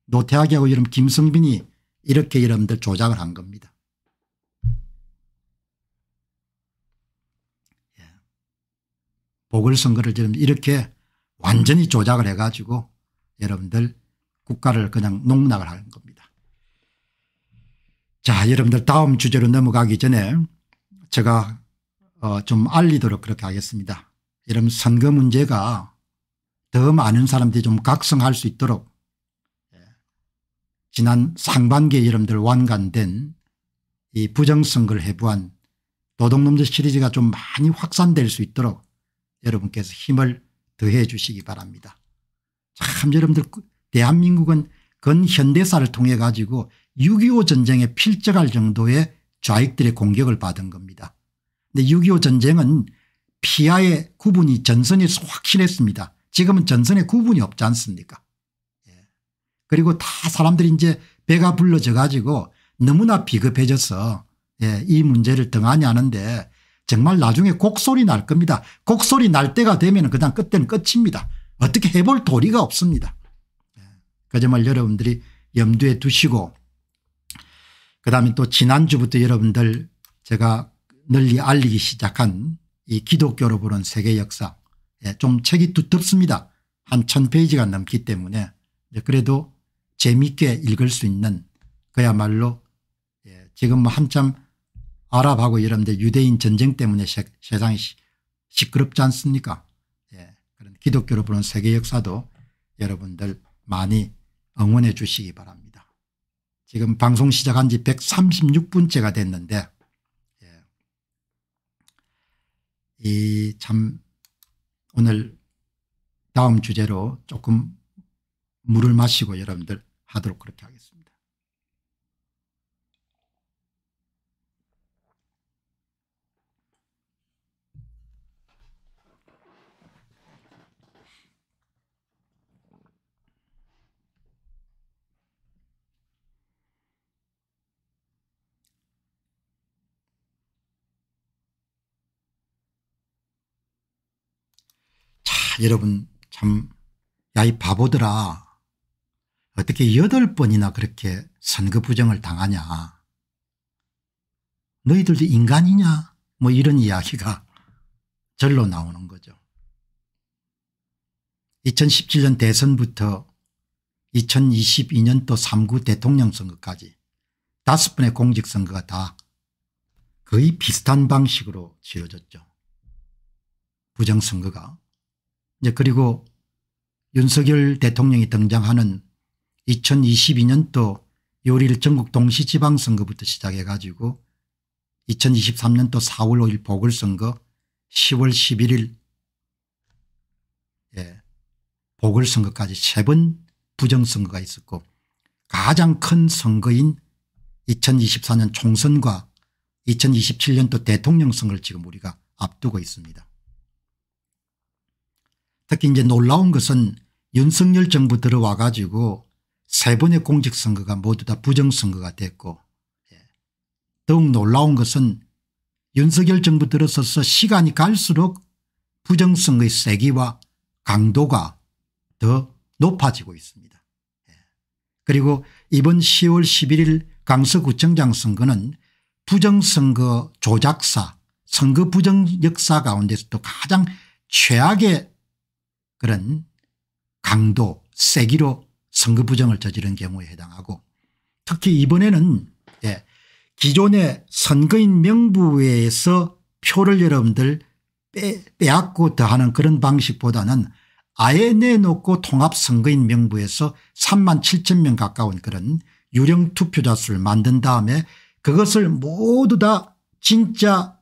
노태하기하고 이름 김성빈이 이렇게 여러분들 조작을 한 겁니다. 예. 보궐선거를 지금 이렇게 완전히 조작을 해가지고 여러분들 국가를 그냥 농락을 하는 겁니다. 자 여러분들 다음 주제로 넘어가기 전에 제가 어, 좀 알리도록 그렇게 하겠습니다. 여러분 선거 문제가 더 많은 사람들이 좀 각성할 수 있도록 지난 상반기에 여러분들 완간된 이 부정선거를 해부한 도둑놈들 시리즈가 좀 많이 확산될 수 있도록 여러분께서 힘을 더해 주시기 바랍니다. 참 여러분들 그 대한민국은 근현대사를 통해 가지고 6.25 전쟁에 필적할 정도의 좌익들의 공격을 받은 겁니다. 근데 6.25 전쟁은 피하의 구분이 전선이 확실했습니다. 지금은 전선의 구분이 없지 않습니까 그리고 다 사람들이 이제 배가 불러져 가지고 너무나 비겁해져서 예, 이 문제를 등하니 하는데 정말 나중에 곡소리 날 겁니다. 곡소리 날 때가 되면 그 다음 끝때는 끝입니다. 어떻게 해볼 도리가 없습니다. 예, 그 점을 여러분들이 염두에 두시고 그다음에 또 지난주부터 여러분들 제가 널리 알리기 시작한 이 기독교로 보는 세계 역사 예, 좀 책이 두텁습니다. 한 천페이지가 넘기 때문에 그래도 재미있게 읽을 수 있는 그야말로 예, 지금 뭐 한참 아랍하고 이런데 유대인 전쟁 때문에 세, 상이 시끄럽지 않습니까 예, 그런 기독교로 보는 세계 역사도 여러분들 많이 응원해 주시기 바랍니다. 지금 방송 시작한 지 136분째가 됐는데 예, 이참 오늘 다음 주제로 조금 물을 마시고 여러분들 하도록 그렇게 하겠습니다. 여러분 참, 야, 이 바보들아. 어떻게 여덟 번이나 그렇게 선거 부정을 당하냐 너희들도 인간이냐 뭐 이런 이야기가 절로 나오는 거죠. 2017년 대선부터 2022년도 3구 대통령 선거까지 다섯 번의 공직선거가 다 거의 비슷한 방식으로 치러졌죠. 부정선거가. 이제 그리고 윤석열 대통령이 등장하는 2022년도 요리 1일 전국 동시지방선거부터 시작해 가지고 2023년도 4월 5일 보궐선거 10월 11일 예, 보궐선거까지 세번 부정선거가 있었고 가장 큰 선거인 2024년 총선과 2027년도 대통령 선거를 지금 우리가 앞두고 있습니다. 특히 이제 놀라운 것은 윤석열 정부 들어와 가지고 세 번의 공직선거가 모두 다 부정선거가 됐고 예. 더욱 놀라운 것은 윤석열 정부 들어서서 시간이 갈수록 부정선거의 세기와 강도가 더 높아지고 있습니다. 예. 그리고 이번 10월 11일 강서구청장 선거는 부정선거 조작사 선거 부정 역사 가운데서도 가장 최악의 그런 강도 세기로 선거 부정을 저지른 경우에 해당하고 특히 이번에는 예, 기존의 선거인 명부에서 표를 여러분들 빼, 빼앗고 더하는 그런 방식보다는 아예 내놓고 통합선거인 명부에서 3만 7천 명 가까운 그런 유령 투표자 수를 만든 다음에 그것을 모두 다 진짜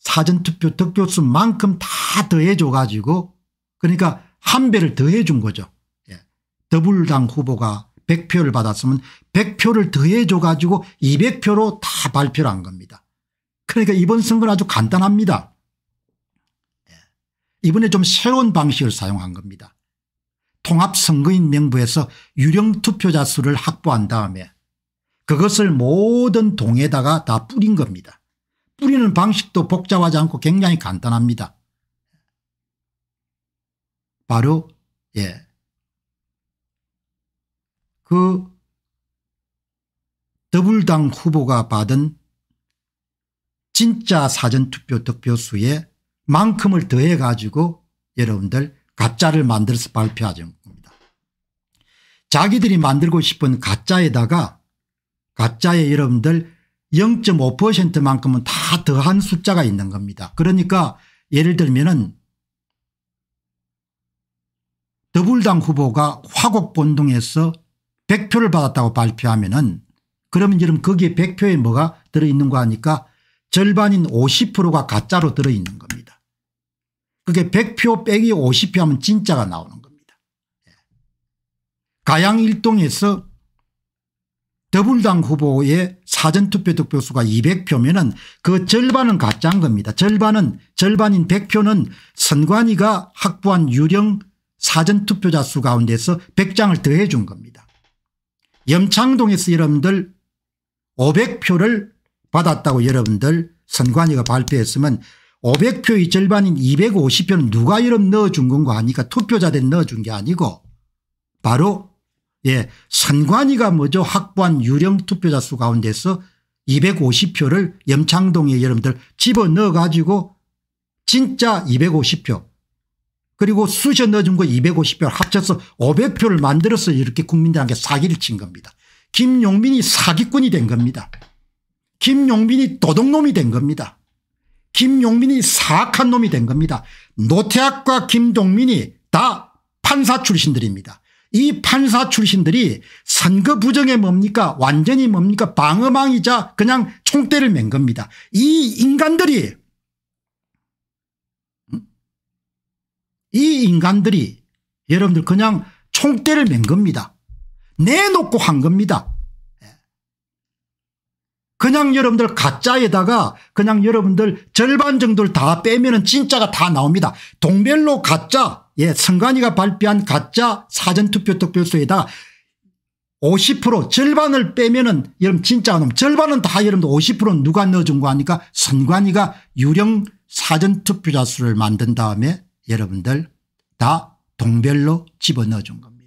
사전투표 득표수만큼 다 더해줘 가지고 그러니까 한 배를 더해준 거죠. 더불당 후보가 100표를 받았으면 100표를 더해줘 가지고 200표로 다 발표를 한 겁니다. 그러니까 이번 선거는 아주 간단합니다. 예. 이번에 좀 새로운 방식을 사용한 겁니다. 통합선거인 명부에서 유령 투표자 수를 확보한 다음에 그것을 모든 동에다가 다 뿌린 겁니다. 뿌리는 방식도 복잡하지 않고 굉장히 간단합니다. 바로 예그 더불당 후보가 받은 진짜 사전투표 득표수의 만큼을 더해 가지고 여러분들 가짜를 만들어서 발표하는 겁니다. 자기들이 만들고 싶은 가짜에다가 가짜에 여러분들 0.5%만큼은 다 더한 숫자가 있는 겁니다. 그러니까 예를 들면은 더불당 후보가 화곡본동에서 100표를 받았다고 발표하면은 그러면 여러분 거기에 100표에 뭐가 들어있는 거 하니까 절반인 50%가 가짜로 들어있는 겁니다. 그게 100표 빼기 50표 하면 진짜가 나오는 겁니다. 예. 가양 일동에서 더불당 후보의 사전투표 득표수가 200표면은 그 절반은 가짜인 겁니다. 절반은 절반인 100표는 선관위가 확보한 유령 사전투표자 수 가운데서 100장을 더해 준 겁니다. 염창동에서 여러분들 500표를 받았다고 여러분들 선관위가 발표했으면 500표의 절반인 250표는 누가 여름 넣어준 건가 하니까 투표자들 넣어준 게 아니고 바로 예 선관위가 먼저 확보한 유령 투표자 수 가운데서 250표를 염창동에 여러분들 집어넣어 가지고 진짜 250표 그리고 수저 넣어준 거 250표 합쳐서 500표를 만들어서 이렇게 국민들한테 사기를 친 겁니다. 김용민이 사기꾼이 된 겁니다. 김용민이 도둑놈이 된 겁니다. 김용민이 사악한 놈이 된 겁니다. 노태학과 김동민이 다 판사 출신들입니다. 이 판사 출신들이 선거 부정에 뭡니까 완전히 뭡니까 방어망이자 그냥 총대를 맨 겁니다. 이 인간들이 이 인간들이 여러분들 그냥 총대를 맨 겁니다. 내놓고 한 겁니다. 예. 그냥 여러분들 가짜에다가 그냥 여러분들 절반 정도를 다 빼면은 진짜가 다 나옵니다. 동별로 가짜 예 선관위가 발표한 가짜 사전투표 투표수에다50% 절반을 빼면은 여러분 진짜가 넘 절반은 다 여러분들 50% 누가 넣어준 거 아니까 선관위가 유령 사전투표자 수를 만든 다음에 여러분들 다 동별로 집어넣어 준 겁니다.